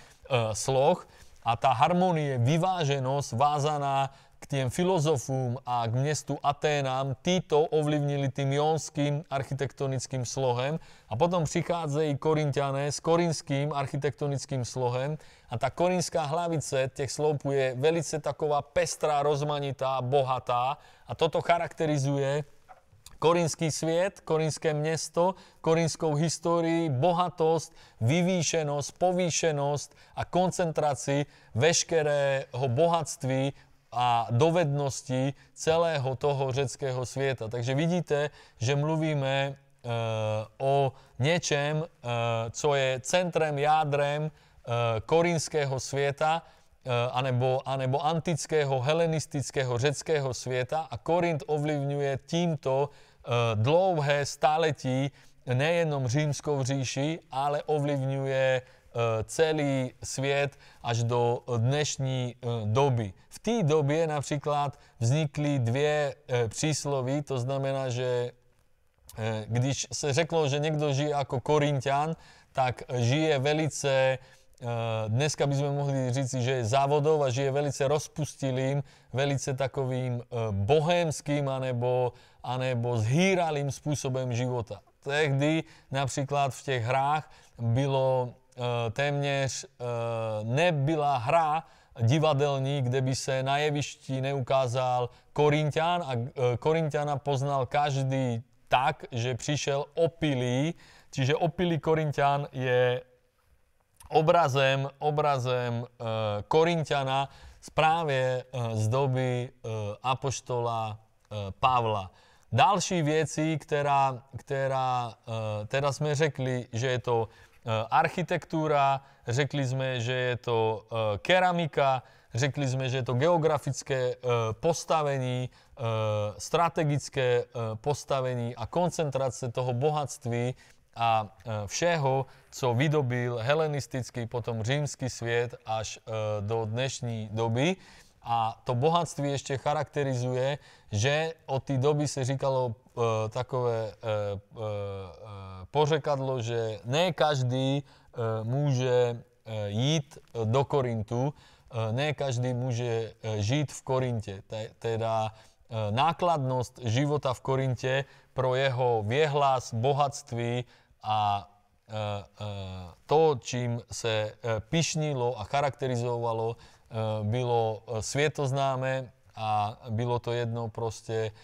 sloh a tá harmonie, vyváženosť vázaná tým filozofům a k městu Aténám, títo ovlivnili tým jonským architektonickým slohem a potom prichádzajú korintiané s korinským architektonickým slohem a tá korinská hlavice tých slopů je velice taková pestrá, rozmanitá, bohatá a toto charakterizuje korinský svět, korinské město, korinskou historii, bohatost, vyvýšenosť, povýšenosť a koncentraci veškerého bohatství a dovedností celého toho řeckého světa. Takže vidíte, že mluvíme e, o něčem, e, co je centrem, jádrem e, korinského světa, e, anebo, anebo antického, helenistického, řeckého světa a Korint ovlivňuje tímto e, dlouhé staletí nejenom římskou říši, ale ovlivňuje E, celý svět až do dnešní e, doby. V té době například vznikly dvě e, přísloví, to znamená, že když se řeklo, že někdo žije jako Korintian, tak žije velice dneska bychom mohli říct, že je závodov a žije velice rozpustilým, velice takovým bohemským, anebo, anebo zhýralým způsobem života. Tehdy například v těch hrách bylo E, téměř e, nebyla hra divadelní, kde by se na jevišti neukázal Korintian a e, Korintiana poznal každý tak, že přišel opilý, čiže opilý Korintian je obrazem, obrazem Korintiana právě z doby apoštola Pavla. Další věci, která, která teda jsme řekli, že je to Eh, architektúra, řekli sme, že je to eh, keramika, řekli sme, že je to geografické eh, postavení, strategické postavení a koncentrácie toho bohatství a všeho, co vydobil helenistický, potom římsky svět až do dnešní doby. A to bohatství ešte charakterizuje, že od tej doby sa říkalo e, takové e, e, e, pořekadlo, že ne každý e, môže e, jít do Korintu, e, ne každý môže e, žiť v Korinte. Te, teda e, nákladnosť života v Korinte pro jeho viehlas, bohatství a e, e, to, čím sa e, pišnilo a charakterizovalo, E, bylo e, světoznáme a bylo to jedno proste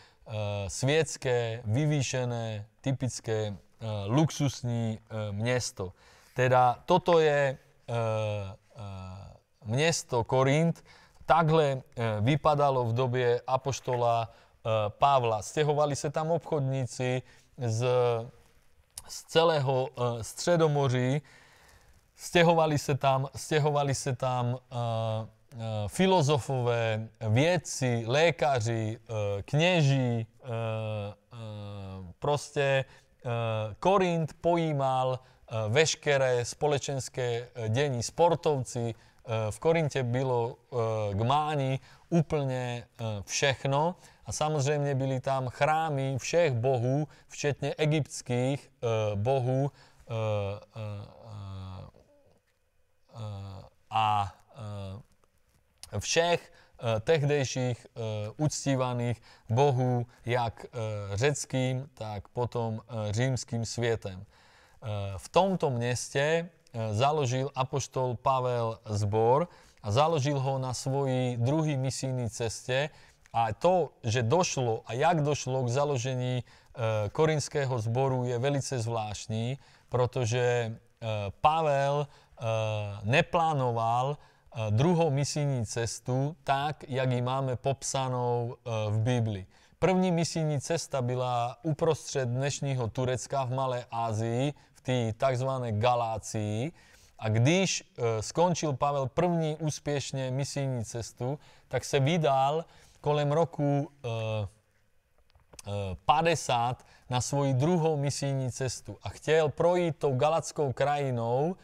světské, vyvýšené, typické, e, luxusní město. Teda toto je město Korint, takhle vypadalo v době apoštola Pavla. Stěhovali se tam obchodníci z, z celého středomoří, stěhovali sa tam, stěhovali se tam E, filozofové, viedci, lékaři, e, kněží, e, proste Korint pojímal veškeré společenské dení sportovci, v Korinte bylo k máni úplne všechno a samozrejme byli tam chrámy všech bohů, včetne egyptských bohů a všech e, tehdejších e, uctívaných Bohu, jak e, řeckým, tak potom římským světem. V tomto městě založil apoštol Pavel zbor a založil ho na svoji druhý misijní ceste a to, že došlo a jak došlo k založení korinského zboru je velice zvláštní, protože Pavel neplánoval, druhou misijní cestu tak, jak ji máme popsanou e, v Biblii. První misijní cesta byla uprostřed dnešního Turecka v Malé Ázii, v té tzv. Galácii. A když e, skončil Pavel první úspěšně misijní cestu, tak se vydal kolem roku 50 e, na svoji druhou misijní cestu a chtěl projít tou galackou krajinou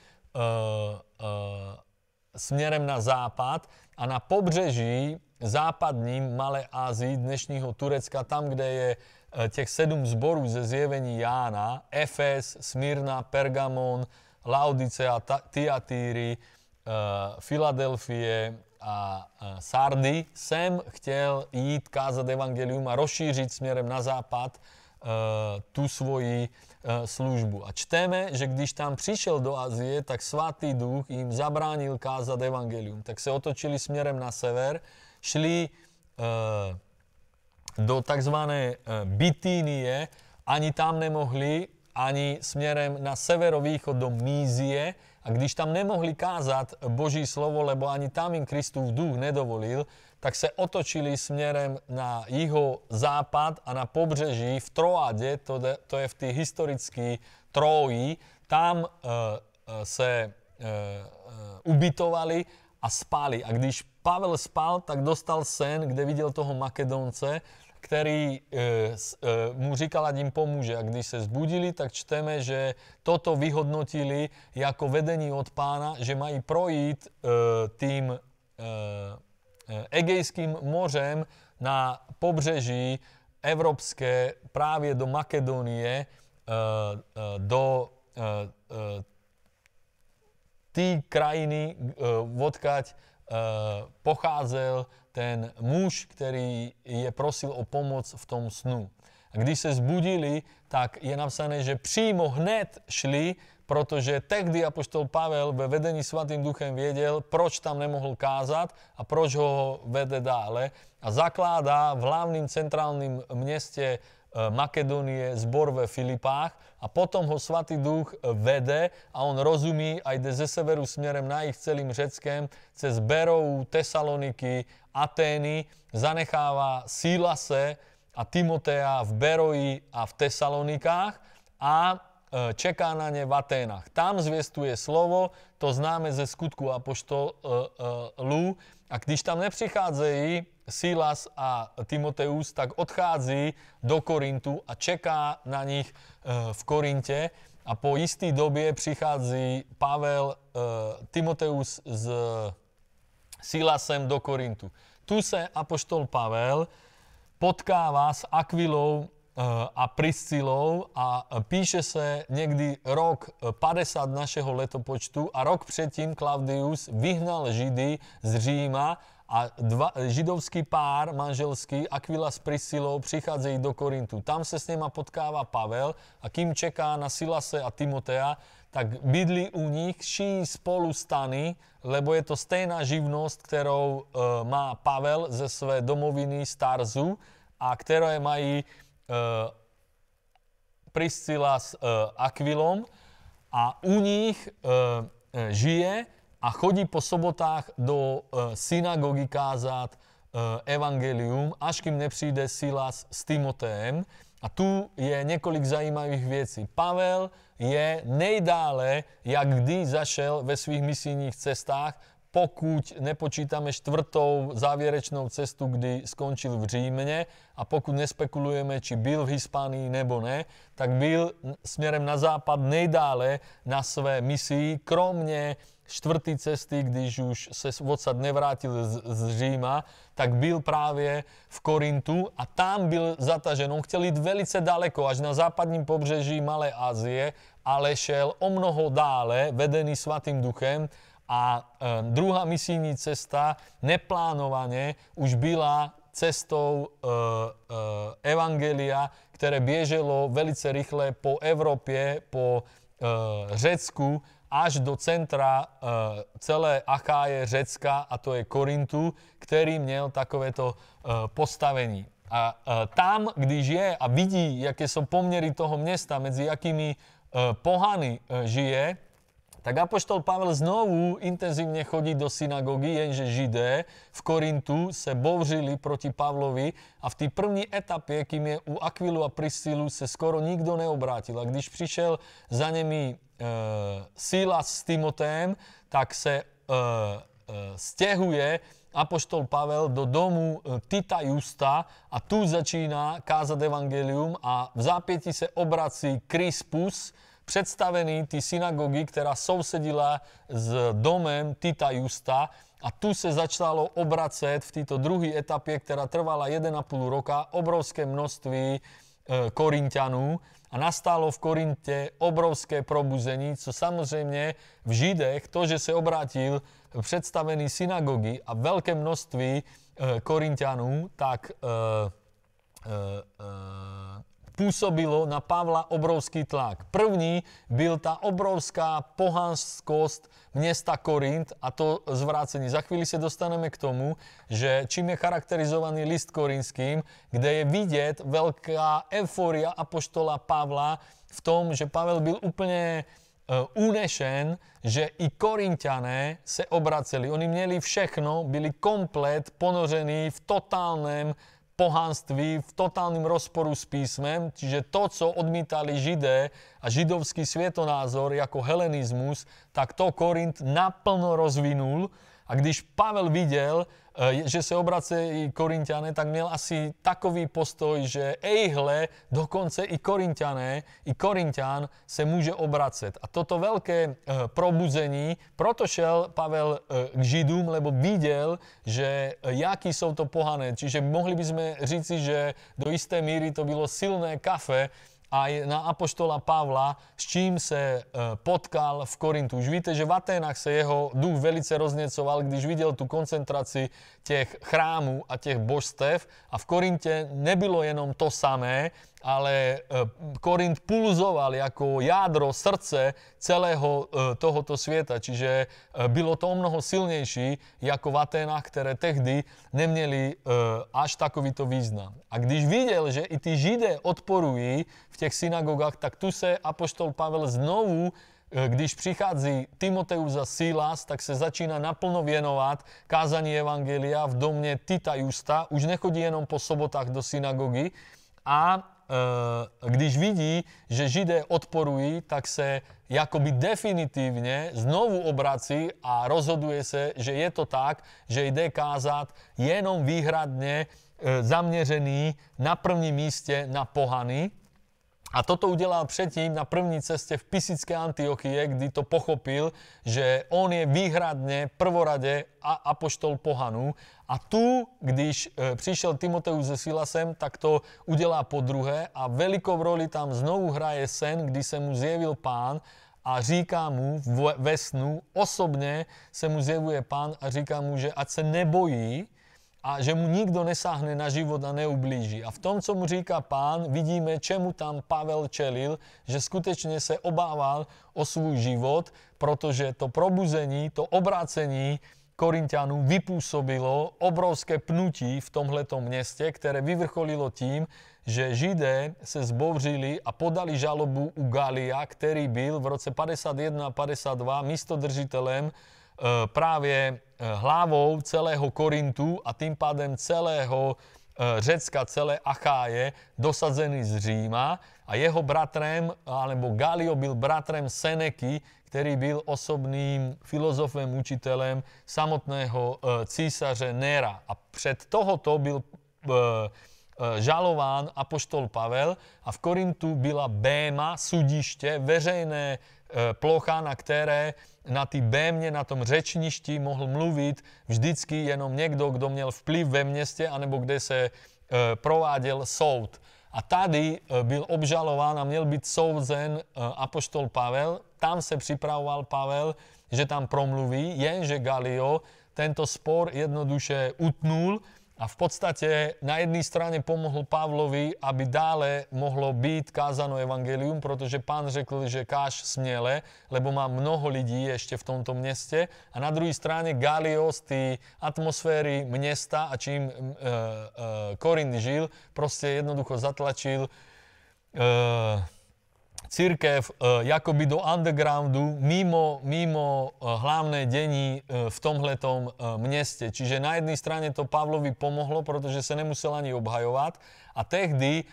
smerom na západ a na pobřeží západním Malé Ázii, dnešního Turecka, tam, kde je eh, těch sedm zborů ze zjevení Jána, Efes, Smyrna, Pergamon, Laodicea, Tiatýry, eh, Filadelfie a eh, Sardy. Sem chtěl jít kázat evangelium a rozšířit směrem na západ tu svoji E, službu. A čteme, že když tam přišel do Azie, tak svatý duch jim zabránil kázat evangelium. Tak se otočili směrem na sever, šli e, do takzvané e, Bitínie, ani tam nemohli, ani směrem na severovýchod do Mízie, a když tam nemohli kázat Boží slovo, lebo ani tam im Kristův duch nedovolil, tak se otočili směrem na jiho-západ a na pobřeží v Troade, to, de, to je v té historické Troji, tam e, se e, ubytovali a spali. A když Pavel spal, tak dostal sen, kde viděl toho Makedonce, který e, e, mu říkal, ať jim pomůže. A když se zbudili, tak čteme, že toto vyhodnotili jako vedení od pána, že mají projít e, tým e, Egejským mořem na pobřeží Evropské právě do Makedónie, eh, eh, do eh, té krajiny, odkaď pocházel ten muž, který je prosil o pomoc v tom snu. Když se zbudili, tak je napsané, že přímo hned šli, protože tehdy apoštol Pavel ve vedení Svatým duchem věděl, proč tam nemohl kázat a proč ho vede dále. A zakládá v hlavním centrálním městě eh, Makedonie zbor ve Filipách a potom ho Svatý duch eh, vede a on rozumí a jde ze severu směrem na ich celým Řeckém, cez Berou, Tesaloniky, Atény, zanechává se a Timotea v Beroji a v Tesalonikách a e, čeká na ne v Aténach. Tam zvěstuje slovo, to známe ze skutku apoštolů, e, e, a když tam nepřicházejí Silas a Timoteus, tak odchází do Korintu a čeká na nich v Korinte. a po istý době přichází Pavel, Timoteus s Silasem do Korintu. Tu se apoštol Pavel potkáva s Akvilou e, a Priscilou a píše se někdy rok 50 našeho letopočtu a rok předtím Claudius vyhnal Židy z Říma a dva, židovský pár manželský, Aquila s Priscilou, přicházejí do Korintu. Tam se s nima potkává Pavel a kým čeká na Silase a Timotea, tak bydli u nich, ší spolu stany, lebo je to stejná živnosť, ktorou e, má Pavel ze své domoviny Starzu a ktoré mají e, Priscila s e, Aquilom a u nich e, e, žije a chodí po sobotách do e, synagógy kázat e, evangelium, až kým nepřijde Silas s Timotém A tu je několik zajímavých věcí. Pavel, je nejdále, jak kdy zašel ve svých misijních cestách, pokud nepočítame štvrtou závěrečnou cestu, kdy skončil v Římne a pokud nespekulujeme, či byl v Hispánii nebo ne, tak byl směrem na západ nejdále na své misii, kromne Štvrtý cesty, když už se odsad nevrátil z, z Říma, tak byl právě v Korintu a tam byl zatažen. On chtěl jít velice daleko, až na západním pobřeží Malé Azie, ale šel o mnoho dále, vedený Svatým duchem a e, druhá misijní cesta neplánovane už byla cestou e, e, Evangelia, ktoré bieželo velice rýchle po Európe, po Eh, Řecku až do centra eh, celé Acháje Řecka a to je Korintu, který měl takovéto eh, postavení. A tam, když je a vidí, jaké jsou poměry toho města, mezi jakými pohany žije, tak Apoštol Pavel znovu intenzívne chodí do synagógy, jenže Židé v Korintu se bouřili proti Pavlovi a v té první etapě, kým je u Akvilu a Priscilu, se skoro nikdo neobrátil. A když přišel za nimi e, Silas s Timotém, tak se e, e, stěhuje Apoštol Pavel do domu e, Tita Justa a tu začína kázať evangelium a v zápieti se obrací Krispus, představený ty synagogy, která sousedila s domem Tita Justa a tu se začalo obracet v této druhé etapě, která trvala 1,5 roka, obrovské množství e, Korintianu a nastalo v Korinte obrovské probuzení, co samozřejmě v Židech to, že se obrátil predstavený synagogy a velké množství e, Korintianu, tak e, pôsobilo na Pavla obrovský tlak. První byl tá obrovská pohanskosť mesta Korint a to zvrácení. Za chvíli sa dostaneme k tomu, že čím je charakterizovaný list korinským, kde je vidieť veľká eufória apoštola Pavla v tom, že Pavel byl úplne eh, unešen, že i Korinťané se obraceli. Oni měli všechno, byli komplet ponoření v totálném pohánství, v totálnym rozporu s písmem, čiže to, co odmítali Židé a židovský svietonázor ako helenizmus, tak to Korint naplno rozvinul a když Pavel videl, Eh, že se i korintiané, tak měl asi takový postoj, že ejhle, dokonce i korintiané, i korintian se může obracet. A toto velké eh, probuzení, proto šel Pavel eh, k Židům, lebo viděl, že jaký jsou to pohané. Čiže mohli by sme říci, že do isté míry to bylo silné kafe, aj na apoštola Pavla, s čím se e, potkal v Korintu. Už víte, že v Aténach se jeho duch velice roznecoval, když viděl tu koncentraci těch chrámů a těch božstev a v Korinte nebylo jenom to samé, ale eh, Korint pulzoval ako jádro, srdce celého eh, tohoto sveta. Čiže eh, bylo to o mnoho silnejší ako v Atenách, ktoré tehdy nemieli až takovýto význam. A když videl, že i tí Židé odporují v tých synagogách, tak tu se Apoštol Pavel znovu když přichází Timoteus a Silas, tak se začíná naplno věnovat kázání Evangelia v domě Tita Justa. Už nechodí jenom po sobotách do synagogy a Eh, když vidí, že Židé odporují, tak se jakoby definitivně znovu obrací a rozhoduje se, že je to tak, že jde kázat jenom výhradně eh, zaměřený na prvním místě na pohany, a toto udelal předtím na první ceste v Pisické Antiochie, kdy to pochopil, že on je výhradne prvorade a apoštol pohanu. A tu, když e, přišel Timoteus se Silasem, tak to udelá po druhé a velikou roli tam znovu hraje sen, kdy se mu zjevil pán a říká mu ve snu, osobne se mu zjevuje pán a říká mu, že ať se nebojí, a že mu nikdo nesáhne na život a neublíží. A v tom, co mu říká pán, vidíme, čemu tam Pavel čelil, že skutečně se obával o svůj život, protože to probuzení, to obrácení Korintianu vypůsobilo obrovské pnutí v tomhletom městě, které vyvrcholilo tím, že Židé se zbouřili a podali žalobu u Galia, který byl v roce 51-52 místodržitelem E, právě e, hlavou celého Korintu a tým pádem celého e, Řecka, celé Acháje, dosazený z Říma a jeho bratrem, alebo Galio byl bratrem Seneky, který byl osobným filozofem, učitelem samotného císaře Nera. A před tohoto byl žalován apoštol Pavel a v Korintu byla béma, sudiště, veřejné E, plocha, na které na té bémě, na tom řečništi mohl mluvit vždycky jenom někdo, kdo měl vplyv ve městě, anebo kde se e, prováděl soud. A tady e, byl obžalován a měl být souzen apoštol Pavel. Tam se připravoval Pavel, že tam promluví, jenže Galio tento spor jednoduše utnul a v podstate na jednej strane pomohol Pavlovi, aby dále mohlo byť kázano evangelium, pretože pán řekl, že káž smiele, lebo má mnoho lidí ešte v tomto meste. A na druhej strane Galios, tý atmosféry mesta a čím e, eh, e, eh, Korin žil, proste jednoducho zatlačil e, církev e, jakoby do undergroundu, mimo, mimo e, hlavné dení e, v tomhletom meste. Čiže na jednej strane to Pavlovi pomohlo, protože se nemusel ani obhajovat a tehdy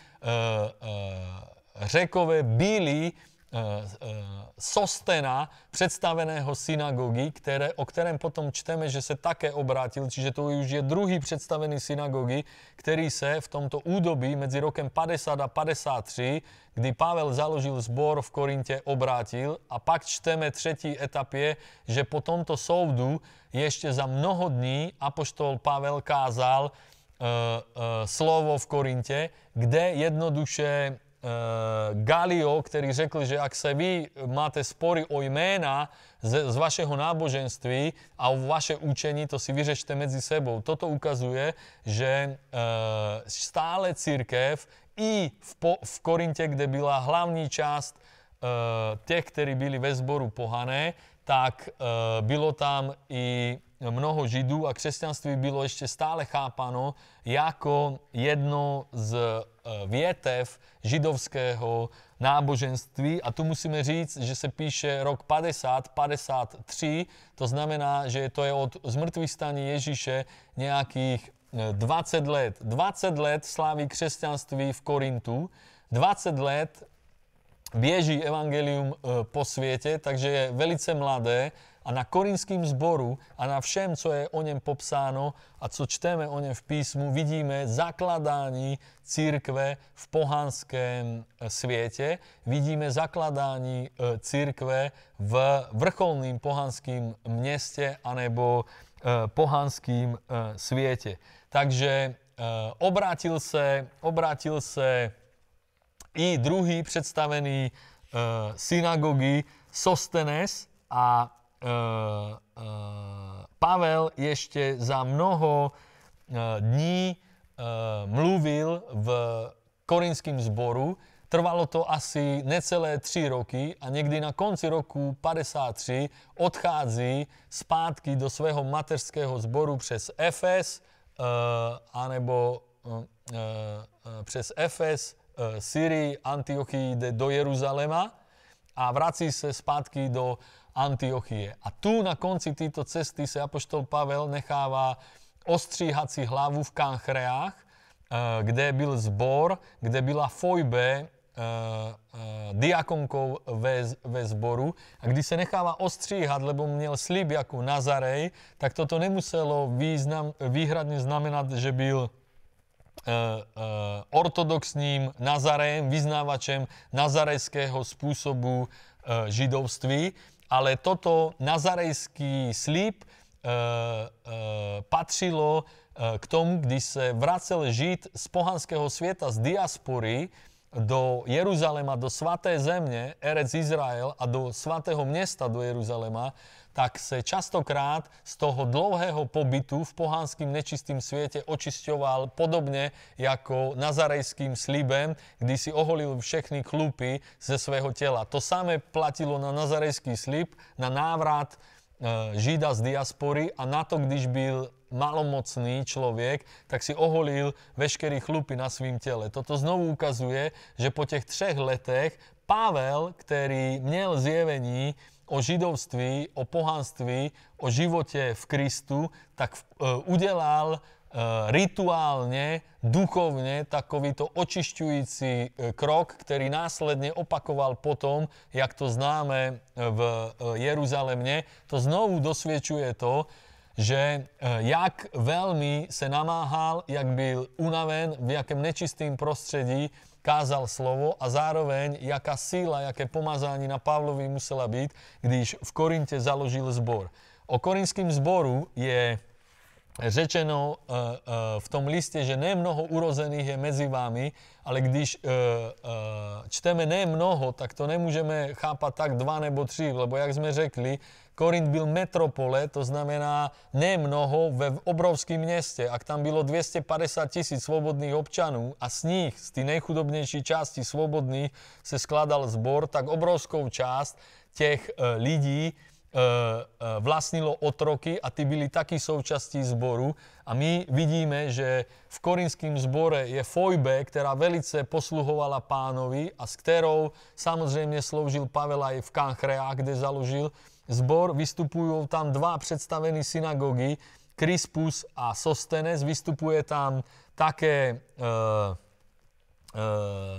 řekové byli E, e, Sostena, představeného synagogy, které, o kterém potom čteme, že se také obrátil, čiže to už je druhý představený synagogy, který se v tomto údobí mezi rokem 50 a 53, kdy Pavel založil zbor v Korintě, obrátil a pak čteme třetí etapě, že po tomto soudu ještě za mnoho dní apoštol Pavel kázal, e, slovo v Korinte, kde jednoduše Eh, Galio, ktorí řekli, že ak sa vy máte spory o jména z, z vašeho náboženství a o vaše učení, to si vyřešte medzi sebou. Toto ukazuje, že uh, stále církev i v, po, v Korinte, kde byla hlavní část uh, těch, ktorí byli ve zboru pohané, tak uh, bylo tam i mnoho Židů a křesťanství bylo ešte stále chápano ako jedno z e, větev židovského náboženství. A tu musíme říct, že se píše rok 50, 53, to znamená, že to je od zmrtvých staní Ježíše nějakých 20 e, let. 20 let sláví křesťanství v Korintu, 20 let běží evangelium e, po světě, takže je velice mladé, a na korinským zboru a na všem, co je o něm popsáno a co čteme o něm v písmu, vidíme zakladání církve v pohanském e, světě, vidíme zakladání e, církve v vrcholným pohanským městě anebo e, pohanským světě. Takže obrátil se, obrátil se i druhý představený synagogy Sostenes a Eh, eh, Pavel ešte za mnoho eh, dní mluvil v korinským zboru. Trvalo to asi necelé tři roky a někdy na konci roku 53 odchází zpátky do svého mateřského zboru přes Efes, anebo přes Efes, Syrii, Antiochii ide do Jeruzaléma a vrací se zpátky do Antiochie. A tu na konci tejto cesty sa apoštol Pavel necháva ostříhať si hlavu v Kanchreách, eh, kde byl zbor, kde byla fojbe eh, eh, diakonkou ve, ve zboru a kdy se nechává ostříhat, lebo měl slib jako Nazarej, tak toto nemuselo význam, výhradně znamenat, že byl ortodoxním Nazarejem, vyznávačem nazarejského spôsobu židovství, ale toto nazarejský slíp e, e, patřilo e, k tomu, kdy se vracel Žid z pohanského světa, z diaspory do Jeruzalema, do svaté země, Erec Izrael a do svatého města do Jeruzalema, tak se častokrát z toho dlhého pobytu v pohánskym nečistým světě očisťoval podobně jako nazarejským slibem, kdy si oholil všechny klupy ze svého těla. To samé platilo na nazarejský slib, na návrat e, Žida z diaspory a na to, když byl malomocný člověk, tak si oholil veškerý chlupy na svým těle. Toto znovu ukazuje, že po těch třech letech Pavel, který měl zjevení, o židovství, o pohanství, o živote v Kristu, tak e, udelal e, rituálne, duchovne takovýto očišťujúci e, krok, ktorý následne opakoval potom, jak to známe v Jeruzalemne. To znovu dosviečuje to, že jak veľmi se namáhal, jak byl unaven, v jakém nečistým prostredí, kázal slovo a zároveň, jaká síla, jaké pomazání na Pavlovi musela být, když v Korinte založil zbor. O korinském zboru je řečeno eh, eh, v tom listě, že mnoho urozených je mezi vámi, ale když eh, čteme mnoho, tak to nemůžeme chápat tak dva nebo tři, lebo jak jsme řekli, Korint byl metropole, to znamená mnoho ve obrovském městě. Ak tam bylo 250 tisíc svobodných občanů a z nich, z té nejchudobnější části svobodných, se skládal zbor, tak obrovskou část těch lidí, E, e, vlastnilo otroky a tí byli takí součastí zboru. A my vidíme, že v korinském zbore je fojbe, ktorá velice posluhovala pánovi a s ktorou samozrejme sloužil Pavel aj v Kanchreách, kde založil zbor. Vystupujú tam dva predstavení synagogy, Krispus a Sostenes. Vystupuje tam také uh, uh, uh,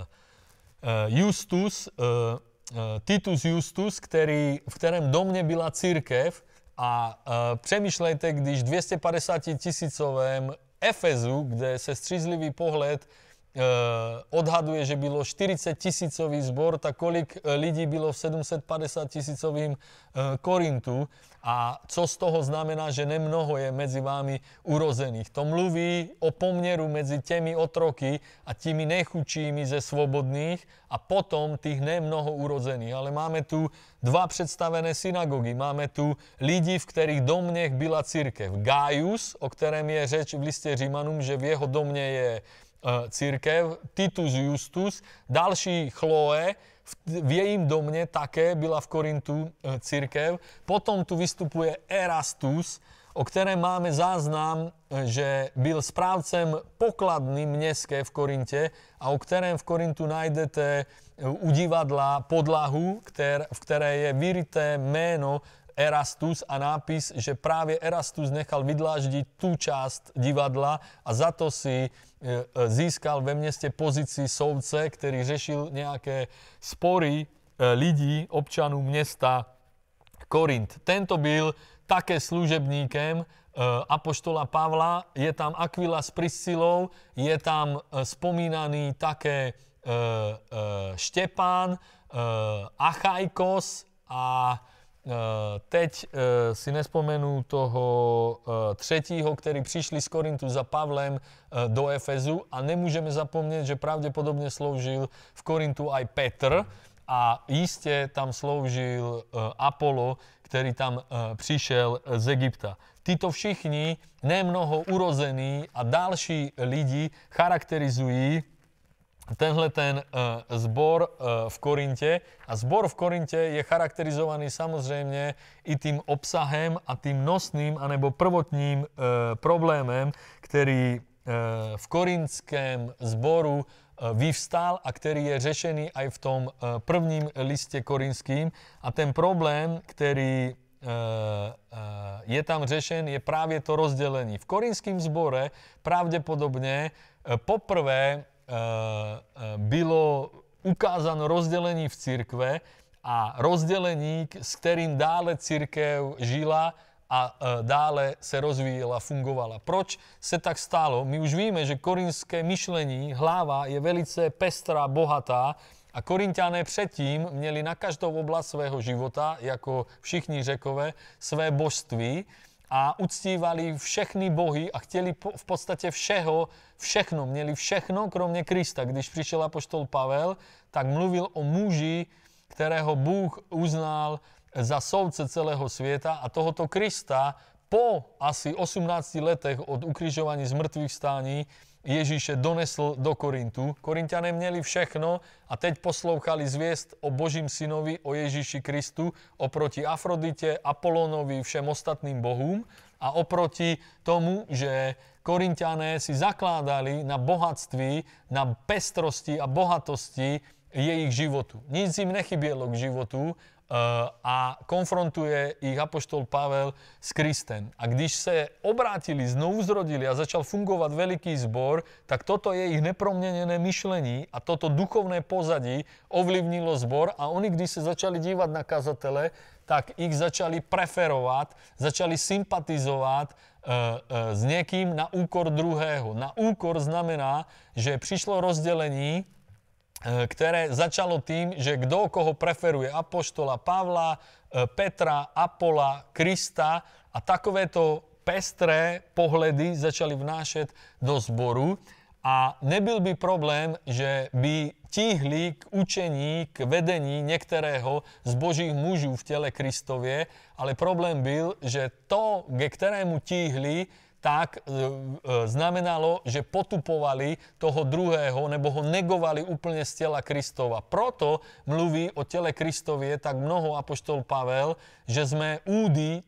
Justus, e, E, Titus Justus, který, v kterém domě byla církev a uh, přemýšlejte, když 250 tisícovém Efezu, kde se střízlivý pohled Eh, odhaduje, že bylo 40 tisícový zbor, tak kolik eh, lidí bylo v 750 tisícovým eh, Korintu a co z toho znamená, že nemnoho je medzi vámi urozených. To mluví o poměru mezi těmi otroky a tými nechučími ze svobodných a potom tých nemnoho urozených. Ale máme tu dva představené synagogy. Máme tu lidi, v kterých domnech byla církev. Gaius, o kterém je řeč v listě Římanům, že v jeho domne je E, církev, Titus Justus, další Chloe, v jejím domě také byla v Korintu e, církev. Potom tu vystupuje Erastus, o které máme záznam, e, že byl správcem pokladný městské v Korintě a o kterém v Korintu najdete u divadla podlahu, v které je vyrité jméno Erastus a nápis, že práve Erastus nechal vydláždiť tú časť divadla a za to si e, e, získal ve meste pozícii soudce, ktorý řešil nejaké spory e, lidí, občanů mesta Korint. Tento byl také služebníkem Apoštola Pavla, je tam Aquila s Priscilou, je tam spomínaný také Štepán, Achajkos a Eh, teď eh, si nespomenu toho eh, třetího, který přišli z Korintu za Pavlem do Efezu a nemůžeme zapomnět, že pravděpodobně sloužil v Korintu aj Petr a jistě tam sloužil Apollo, který tam přišel z Egypta. Títo všichni, nemnoho urození a další lidi charakterizují tenhle ten e, zbor e, v Korinte. A zbor v Korinte je charakterizovaný samozrejme i tým obsahem a tým nosným anebo prvotným e, problémem, ktorý v korintském zboru vyvstal a ktorý je řešený aj v tom prvním liste korinským. A ten problém, ktorý je tam řešen, je práve to rozdelenie. V korinském zbore pravdepodobne poprvé Eh, eh, bylo ukázano rozdelení v církve a rozdelení, s kterým dále církev žila a eh, dále se rozvíjela, fungovala. Proč se tak stalo? My už víme, že korinské myšlení, hlava je velice pestrá, bohatá a korintiané předtím měli na každou oblast svého života, jako všichni řekové, své božství a uctívali všechny bohy a chtěli v podstatě všeho, všechno, měli všechno kromě Krista. Když přišel apoštol Pavel, tak mluvil o muži, kterého Bůh uznal za soudce celého světa a tohoto Krista po asi 18 letech od ukrižování z mŕtvych stání Ježíše donesl do Korintu. Korintiané měli všechno a teď poslouchali zvěst o Božím synovi, o Ježíši Kristu, oproti Afroditě, Apolonovi, všem ostatným bohům a oproti tomu, že Korintiané si zakládali na bohatství, na pestrosti a bohatosti jejich životu. Nic im nechybělo k životu Eh, a konfrontuje ich apoštol Pavel s Kristem. A když se obrátili, znovu zrodili a začal fungovat veliký zbor, tak toto je ich neproměněné myšlení a toto duchovné pozadí ovlivnilo zbor a oni, když se začali dívat na kazatele, tak ich začali preferovat, začali sympatizovat eh, eh, s někým na úkor druhého. Na úkor znamená, že přišlo rozdělení E, ktoré začalo tým, že kto koho preferuje, Apoštola Pavla, e, Petra, Apola, Krista a takovéto pestré pohledy začali vnášať do zboru a nebyl by problém, že by tíhli k učení, k vedení některého z božích mužů v těle Kristově, ale problém byl, že to, ke kterému tíhli, tak e, e, znamenalo, že potupovali toho druhého, nebo ho negovali úplne z tela Kristova. Proto mluví o tele Kristovie tak mnoho apoštol Pavel, že sme údy e,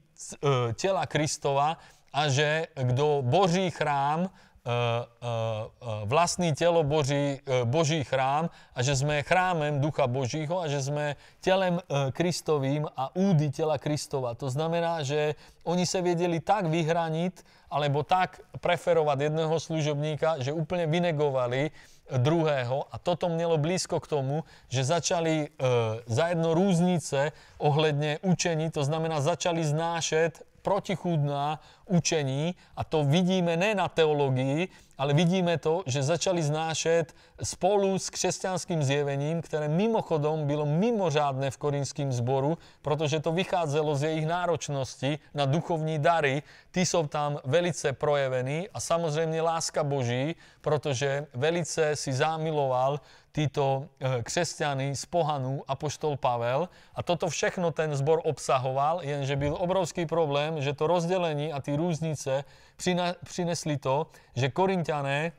tela Kristova a že kto Boží chrám E, e, e, vlastný telo Boží, Boží chrám a že sme chrámem Ducha Božího a že sme telem Kristovým a údy tela Kristova. To znamená, že oni sa vedeli tak vyhraniť alebo tak preferovať jedného služobníka, že úplne vynegovali druhého a toto mnelo blízko k tomu, že začali e, zajedno rúznice ohledne učení, to znamená začali znášať protichúdna učení a to vidíme ne na teológii, ale vidíme to, že začali znášať spolu s křesťanským zjevením, ktoré mimochodom bylo mimořádné v korinským zboru, protože to vychádzalo z jejich náročnosti na duchovní dary. Ty jsou tam velice projevení a samozřejmě láska Boží, protože velice si zamiloval títo eh, křesťany z pohanu poštol Pavel a toto všechno ten zbor obsahoval, jenže byl obrovský problém, že to rozdelenie a ty různice přinesli to, že Korintiané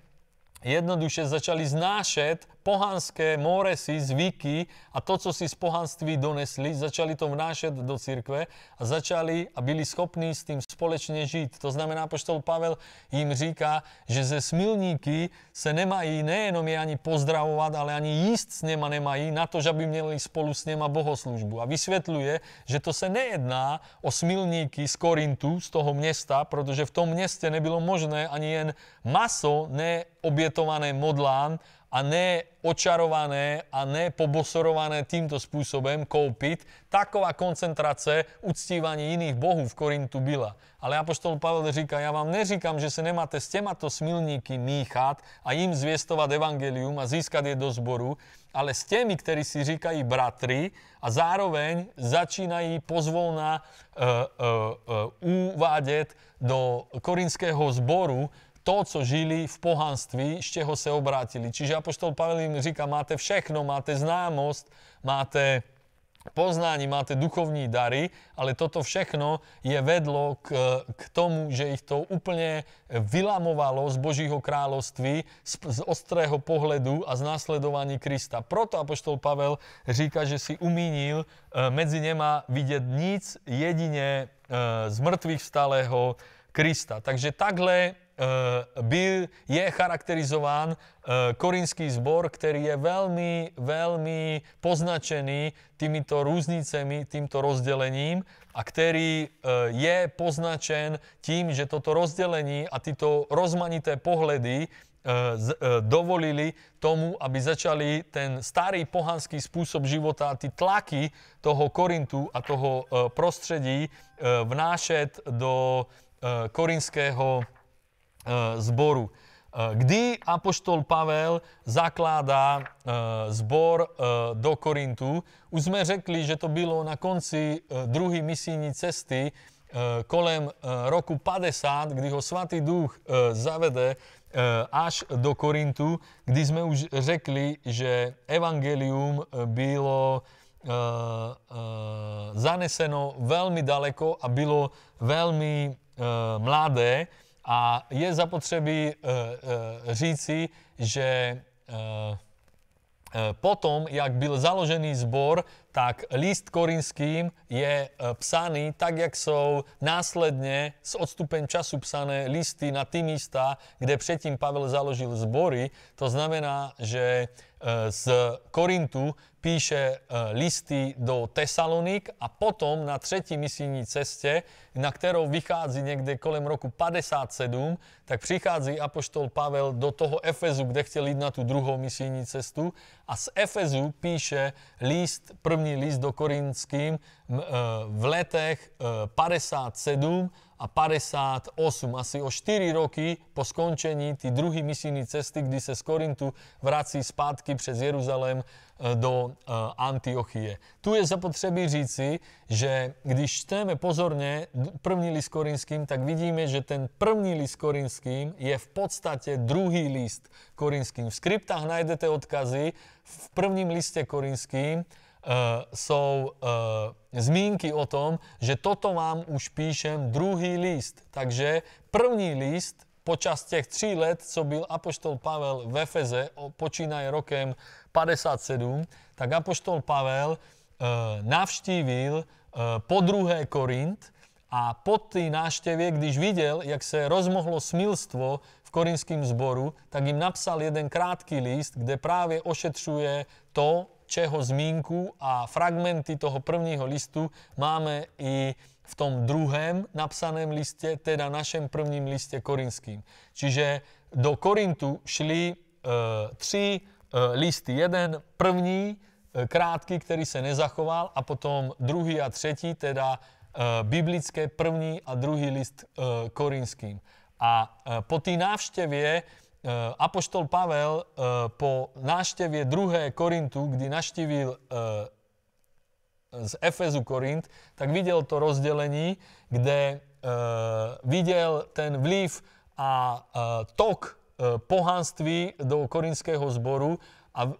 jednoduše začali znášet pohanské more si zvyky a to, co si z pohanství donesli, začali to vnášať do církve a začali a byli schopní s tým společně žít. To znamená, poštol Pavel jim říká, že ze smilníky se nemají nejenom je ani pozdravovat, ale ani jíst s něma nemají na to, že by měli spolu s něma bohoslužbu. A vysvětluje, že to se nejedná o smilníky z Korintu, z toho města, protože v tom městě nebylo možné ani jen maso neobětované modlán a ne očarované a ne pobosorované týmto spôsobom koupit, taková koncentrace uctívaní jiných bohů v Korintu byla. Ale apoštol Pavel říká, já vám neříkám, že se nemáte s těmato smilníky míchat a jim zvěstovat evangelium a získat je do zboru, ale s těmi, ktorí si říkají bratry a zároveň začínají pozvolna uh, uh, uh, uvádět do korinského zboru to, co žili v pohanství, z čeho se obrátili. Čiže Apoštol Pavel im říká, máte všechno, máte známost, máte poznání, máte duchovní dary, ale toto všechno je vedlo k, k tomu, že ich to úplne vylamovalo z Božího království z, z ostrého pohledu a z následovaní Krista. Proto Apoštol Pavel říká, že si umínil, e, medzi nema vidieť nic, jedine z mŕtvych stáleho Krista. Takže takhle Eh, byl, je charakterizován eh, korinský zbor, ktorý je veľmi, veľmi poznačený týmito rúznicemi, týmto rozdelením a ktorý eh, je poznačen tým, že toto rozdělení a tyto rozmanité pohledy dovolili tomu, aby začali ten starý pohanský spôsob života a tlaky toho Korintu a toho prostredí vnášať do korinského E, zboru, e, kdy apoštol Pavel zakládá e, zbor do Korintu. Už sme řekli, že to bylo na konci druhé misijní cesty kolem roku 50, kdy ho Svatý Duch zavede až do Korintu, kdy sme už řekli, že evangelium bylo zaneseno veľmi daleko a bylo veľmi mladé. A je zapotřebí eh, eh, říci, že eh, potom, jak byl založený zbor, tak list korinským je psaný tak, jak jsou následně s odstupem času psané listy na ty místa, kde předtím Pavel založil zbory. To znamená, že E, z Korintu píše e, listy do Tesalonik a potom na třetí misijní ceste, na kterou vychází někde kolem roku 57, tak přichází apoštol Pavel do toho Efezu, kde chtěl jít na tu druhou misijní cestu a z Efezu píše list, první list do Korinským e, v letech 57 a 58, asi o 4 roky po skončení ty druhý misijní cesty, kdy se z Korintu vrací zpátky přes Jeruzalém e, do e, Antiochie. Tu je zapotřebí říci, že když čteme pozorne první list korinským, tak vidíme, že ten první list korinským je v podstatě druhý list korinským. V skriptách najdete odkazy v prvním liste korinským, uh, sú uh, zmínky o tom, že toto vám už píšem druhý list. Takže první list počas těch tří let, co byl Apoštol Pavel v Efeze, počínaje rokem 57, tak Apoštol Pavel uh, navštívil uh, po druhé Korint a po tý náštevie, když viděl, jak se rozmohlo smilstvo v korinském zboru, tak jim napsal jeden krátký list, kde právě ošetřuje to, Čeho zmínku a fragmenty toho prvního listu máme i v tom druhém napsaném liste, teda našem prvním liste korinským. Čiže do Korintu šli e, tři e, listy. Jeden první, e, krátky, který se nezachoval, a potom druhý a třetí, teda e, biblické první a druhý list e, korinským. A e, po té návštěvě Eh, Apoštol Pavel eh, po náštevie 2. Korintu, kdy naštívil eh, z Efezu Korint, tak videl to rozdelení, kde videl ten vliv a tok pohánství do korinského zboru a e,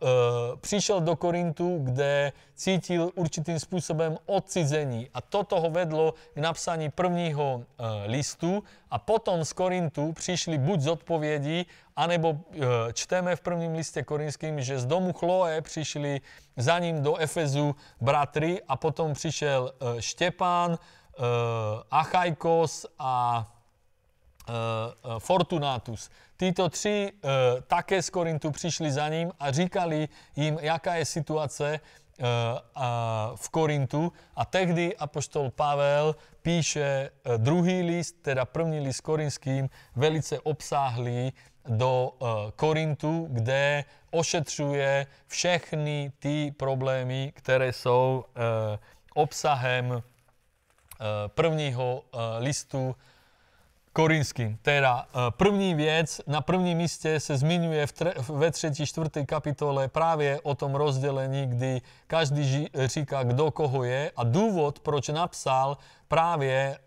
přišiel do Korintu, kde cítil určitým způsobem odcizení. A toto ho vedlo k napsaní prvního e, listu a potom z Korintu přišli buď z odpovědí, anebo e, čteme v prvním liste korinským, že z domu Chloe přišli za ním do Efezu bratry a potom přišel e, Štepán, e, Achajkos a Eh, eh, Fortunatus. Títo tři eh, také z Korintu přišli za ním a říkali jim, jaká je situace v Korintu a tehdy apoštol Pavel píše druhý list, teda první list korinským, velice obsáhlý do Korintu, kde ošetřuje všechny ty problémy, které jsou obsahem prvního listu Korinským. Teda e, první věc, na prvním místě se zmiňuje v tre, ve třetí, čtvrté kapitole právě o tom rozdělení, kdy každý ži, říká, kdo koho je a důvod, proč napsal právě e,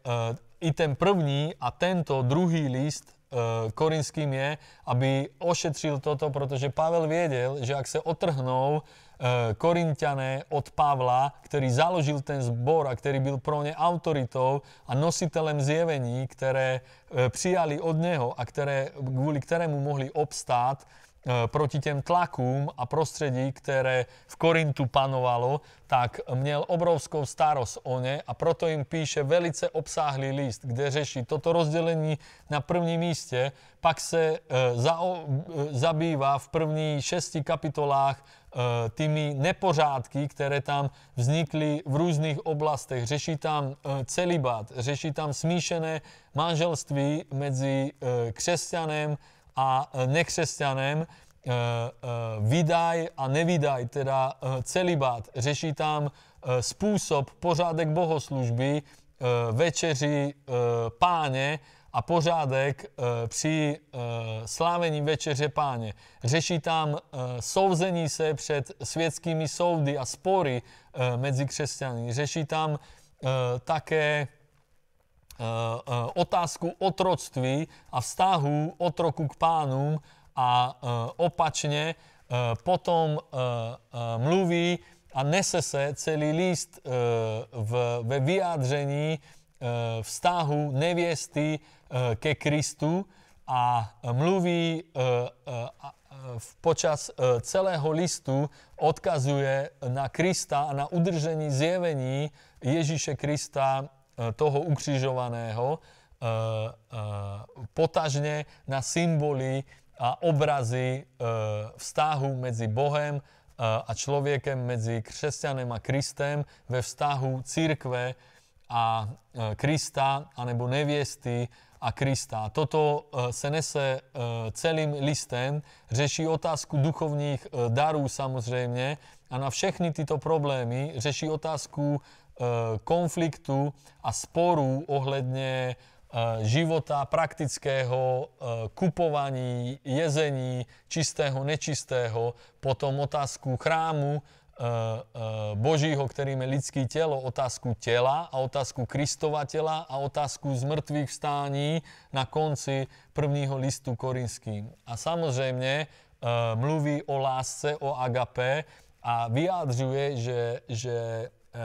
i ten první a tento druhý list e, korinským je, aby ošetřil toto, protože Pavel věděl, že ak se otrhnou E, Korintiané od Pavla, ktorý založil ten zbor a ktorý byl pro ne autoritou a nositelem zjevení, ktoré e, přijali od neho a ktoré, kvôli ktorému mohli obstáť E, proti tým tlakům a prostredí, ktoré v Korintu panovalo, tak měl obrovskou starost o ne a proto im píše velice obsáhlý list, kde řeší toto rozdelení na prvním místě, pak se e, za, e, zabývá v první šesti kapitolách tými nepořádky, ktoré tam vznikli v rôznych oblastech. Řeší tam celibát, řeší tam smíšené manželství medzi křesťanem, a e, nekřesťanem, e, e, vydaj a nevydaj, teda celibát. Řeší tam způsob, pořádek bohoslužby, večeři páně a pořádek při slávení večeře páně. Řeší tam souzení se před světskými soudy a spory mezi křesťany. Řeší tam také E, e, otázku otroctví a vztahu otroku k pánu a e, opačne potom mluví a nese sa celý list ve vyjádření vztahu neviesty ke Kristu a mluví počas celého listu odkazuje na Krista a na udržení zjevení Ježíše Krista E, toho ukrižovaného e, e, potažne na symboly a obrazy vztahu medzi Bohem a človekem, medzi křesťanem a Kristem, ve vztahu církve a Krista, anebo nevěsty a Krista. Toto se nese celým listem, řeší otázku duchovních darů samozřejmě a na všechny tyto problémy řeší otázku E, konfliktu a sporu ohledne e, života praktického, e, kupovaní, jezení, čistého, nečistého, potom otázku chrámu, Božího, ktorým je lidský telo, otázku tela a otázku Kristova tela a otázku zmrtvých vstání na konci prvního listu korinským. A samozrejme mluví o lásce, o agape a vyjadřuje, že, že E,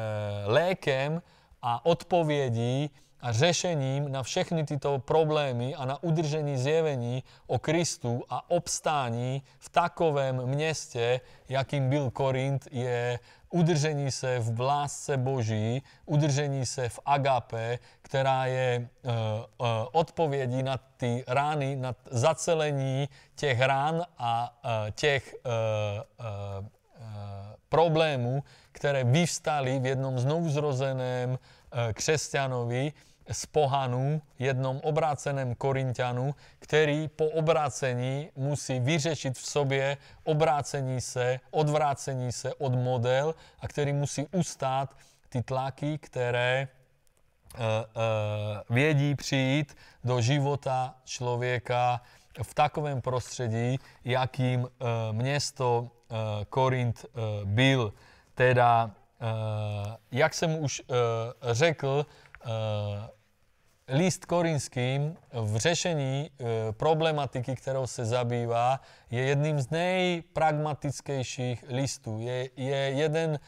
lékem a odpovědí a řešením na všechny tyto problémy a na udržení zjevení o Kristu a obstání v takovém městě, jakým byl Korint, je udržení se v lásce Boží, udržení se v agape, která je e, e, odpovědí na ty rány, na zacelení těch rán a e, těch e, e, Eh, problému, ktoré vyvstali v jednom znovuzrozeném eh, křesťanovi z pohanu, jednom obráceném Korintianu, který po obrácení musí vyřešit v sobě obrácení se, odvrácení se od model a který musí ustát ty tlaky, které uh, uh, vědí přijít do života člověka v takovém prostředí, jakým uh, město Korint eh, eh, byl. Teda, eh, jak jsem už řekl, list korinským v řešení problematiky, kterou se zabývá, je jedním z nejpragmatickejších listů. Je, je jeden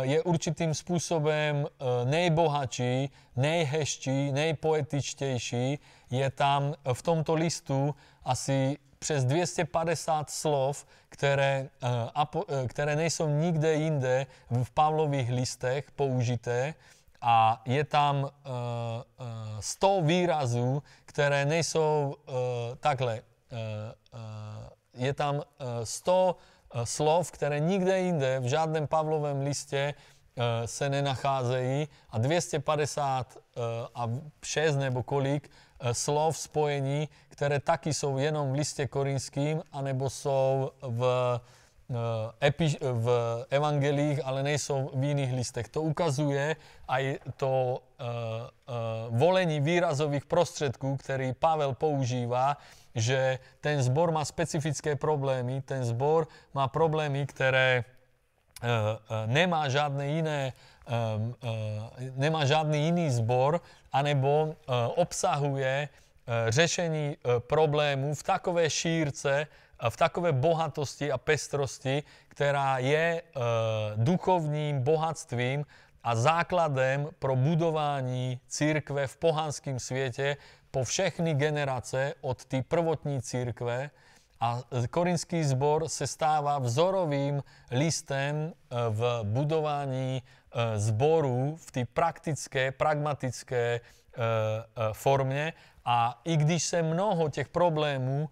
je určitým způsobem nejbohatší, nejhezčí, nejpoetičtější. Je tam v tomto listu asi přes 250 slov, které, eh, eh, které nejsou nikde jinde v Pavlových listech použité a je tam 100 eh, výrazů, které nejsou takhle. Je tam 100 slov, které nikde jinde v žádném Pavlovém listě se nenacházejí a 250 a 6 nebo kolik slov spojení, ktoré taky sú jenom v liste korinským, anebo sú v, eh, v evangelích, ale nejsou v iných listech. To ukazuje aj to uh, uh, volení výrazových prostředků, ktorý Pavel používa, že ten zbor má specifické problémy, ten zbor má problémy, ktoré uh, nemá žádné iné nemá žádný iný zbor, anebo obsahuje E, řešení e, problémů v takové šírce, v takové bohatosti a pestrosti, která je e, duchovním bohatstvím a základem pro budování církve v pohanském světě po všechny generace od té prvotní církve, a korinský zbor se stává vzorovým listem v budování Eh, zboru v tej praktické, pragmatické eh, eh, formě a i když se mnoho těch problémů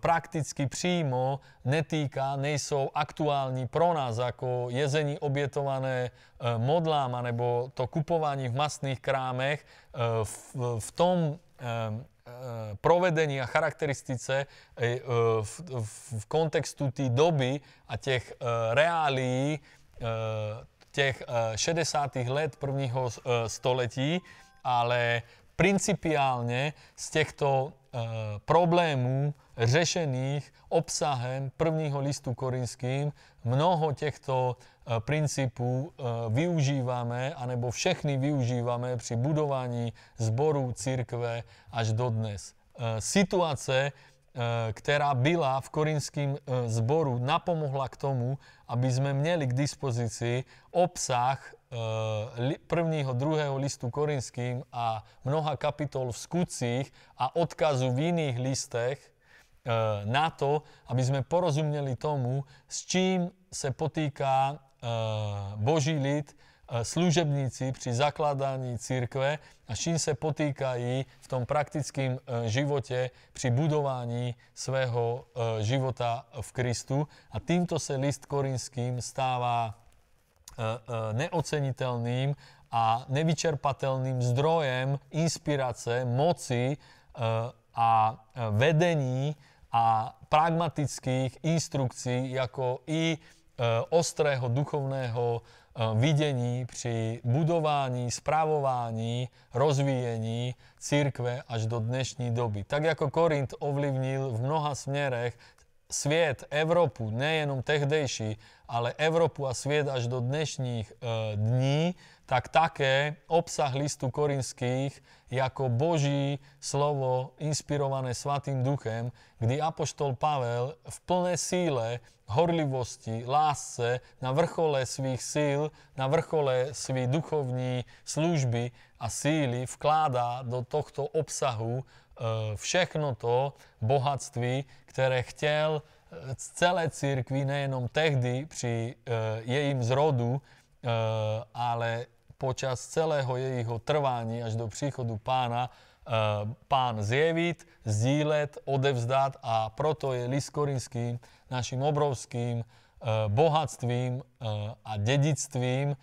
prakticky přímo netýká, nejsou aktuální pro nás ako jezení obietované modlám anebo to kupování v masných krámech, v tom provedení a charakteristice v, v kontextu tej doby a tých reálií těch 60. E, let prvního e, století, ale principiálně z těchto e, problémů řešených obsahem prvního listu korinským mnoho těchto principů využívame, anebo všechny využívame při budování zboru církve až dodnes. Situace, E, ktorá byla v korinským e, zboru, napomohla k tomu, aby sme měli k dispozícii obsah e, prvního, druhého listu korinským a mnoha kapitol v skutcích a odkazu v iných listech na to, aby sme porozumeli tomu, s čím se potýká Boží lid, E, služebníci pri zakladaní církve a s čím se potýkajú v tom praktickém e, životě při budování svého e, života v Kristu. A týmto se list korinským stává neocenitelným a nevyčerpatelným zdrojem inspirace, moci a vedení a pragmatických instrukcií, ako i ostrého duchovného Eh, videní, při budování, správování, rozvíjení církve až do dnešní doby. Tak jako Korint ovlivnil v mnoha směrech svět, Evropu, nejenom tehdejší, ale Evropu a svět až do dnešních e, dní, tak také obsah listu korinských je ako Boží slovo inspirované Svatým duchem, kdy Apoštol Pavel v plné síle, horlivosti, lásce, na vrchole svých síl, na vrchole svých duchovní služby a síly vkládá do tohto obsahu e, všechno to bohatství, které chtěl e, celé církvy, nejenom tehdy při e, jejím zrodu, ale počas celého jejho trvání až do příchodu pána eh, pán zjevit, sdílet, odevzdat a proto je list našim naším obrovským eh, bohatstvím eh, a dědictvím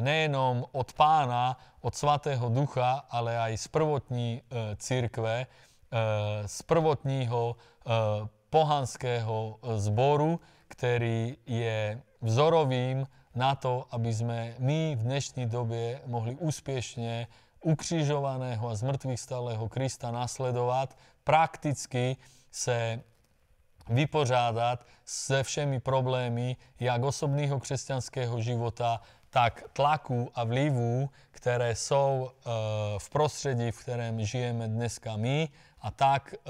nejenom od pána, od svatého ducha, ale aj z prvotní církve, z prvotního pohanského zboru, který je vzorovým na to, aby sme my v dnešnej dobe mohli úspešne ukrižovaného a zmrtvých stáleho Krista nasledovať, prakticky se vypořádat se všemi problémy jak osobného křesťanského života, tak tlaku a vlivu, které jsou e, v prostředí, v kterém žijeme dneska my, a tak e, e,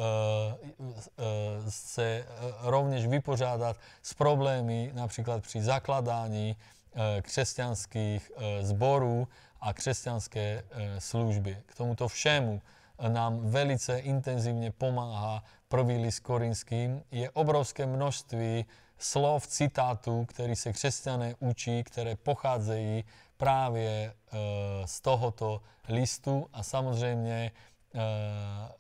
se rovněž vypořádat s problémy například při zakladání Eh, křesťanských eh, zborů a křesťanské eh, služby. K tomuto všemu nám velice intenzívne pomáha prvý list korinským. Je obrovské množství slov, citátu, ktorý sa křesťané učí, ktoré pochádzajú práve z tohoto listu a samozrejme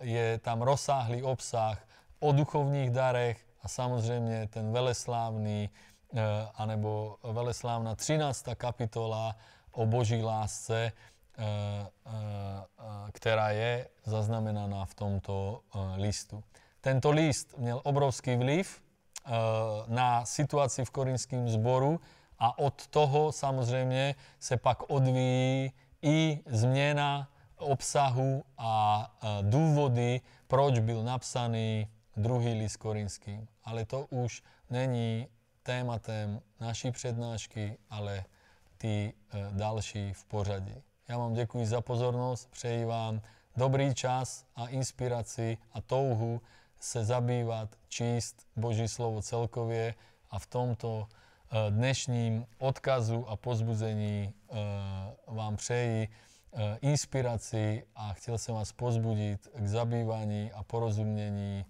je tam rozsáhlý obsah o duchovních darech a samozrejme ten veleslávny Eh, anebo Veleslávna 13. kapitola o Boží lásce, eh, eh, ktorá je zaznamenaná v tomto listu. Tento list měl obrovský vliv na situaci v korinském zboru a od toho samozřejmě se pak odvíjí i změna obsahu a důvody, proč byl napsaný druhý list korinským. Ale to už není tématem naší přednášky, ale ty další e, v pořadí. Já vám děkuji za pozornost, přeji vám dobrý čas a inspiraci a touhu se zabývat, číst Boží slovo celkově a v tomto e, dnešním odkazu a pozbuzení e, vám přeji inspiraci a chcel som vás pozbudiť k zabývaní a porozumění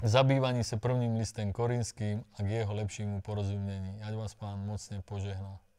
zabývaní sa prvým listem korinským a k jeho lepšímu porozumnení. Ať vás pán mocne požehná.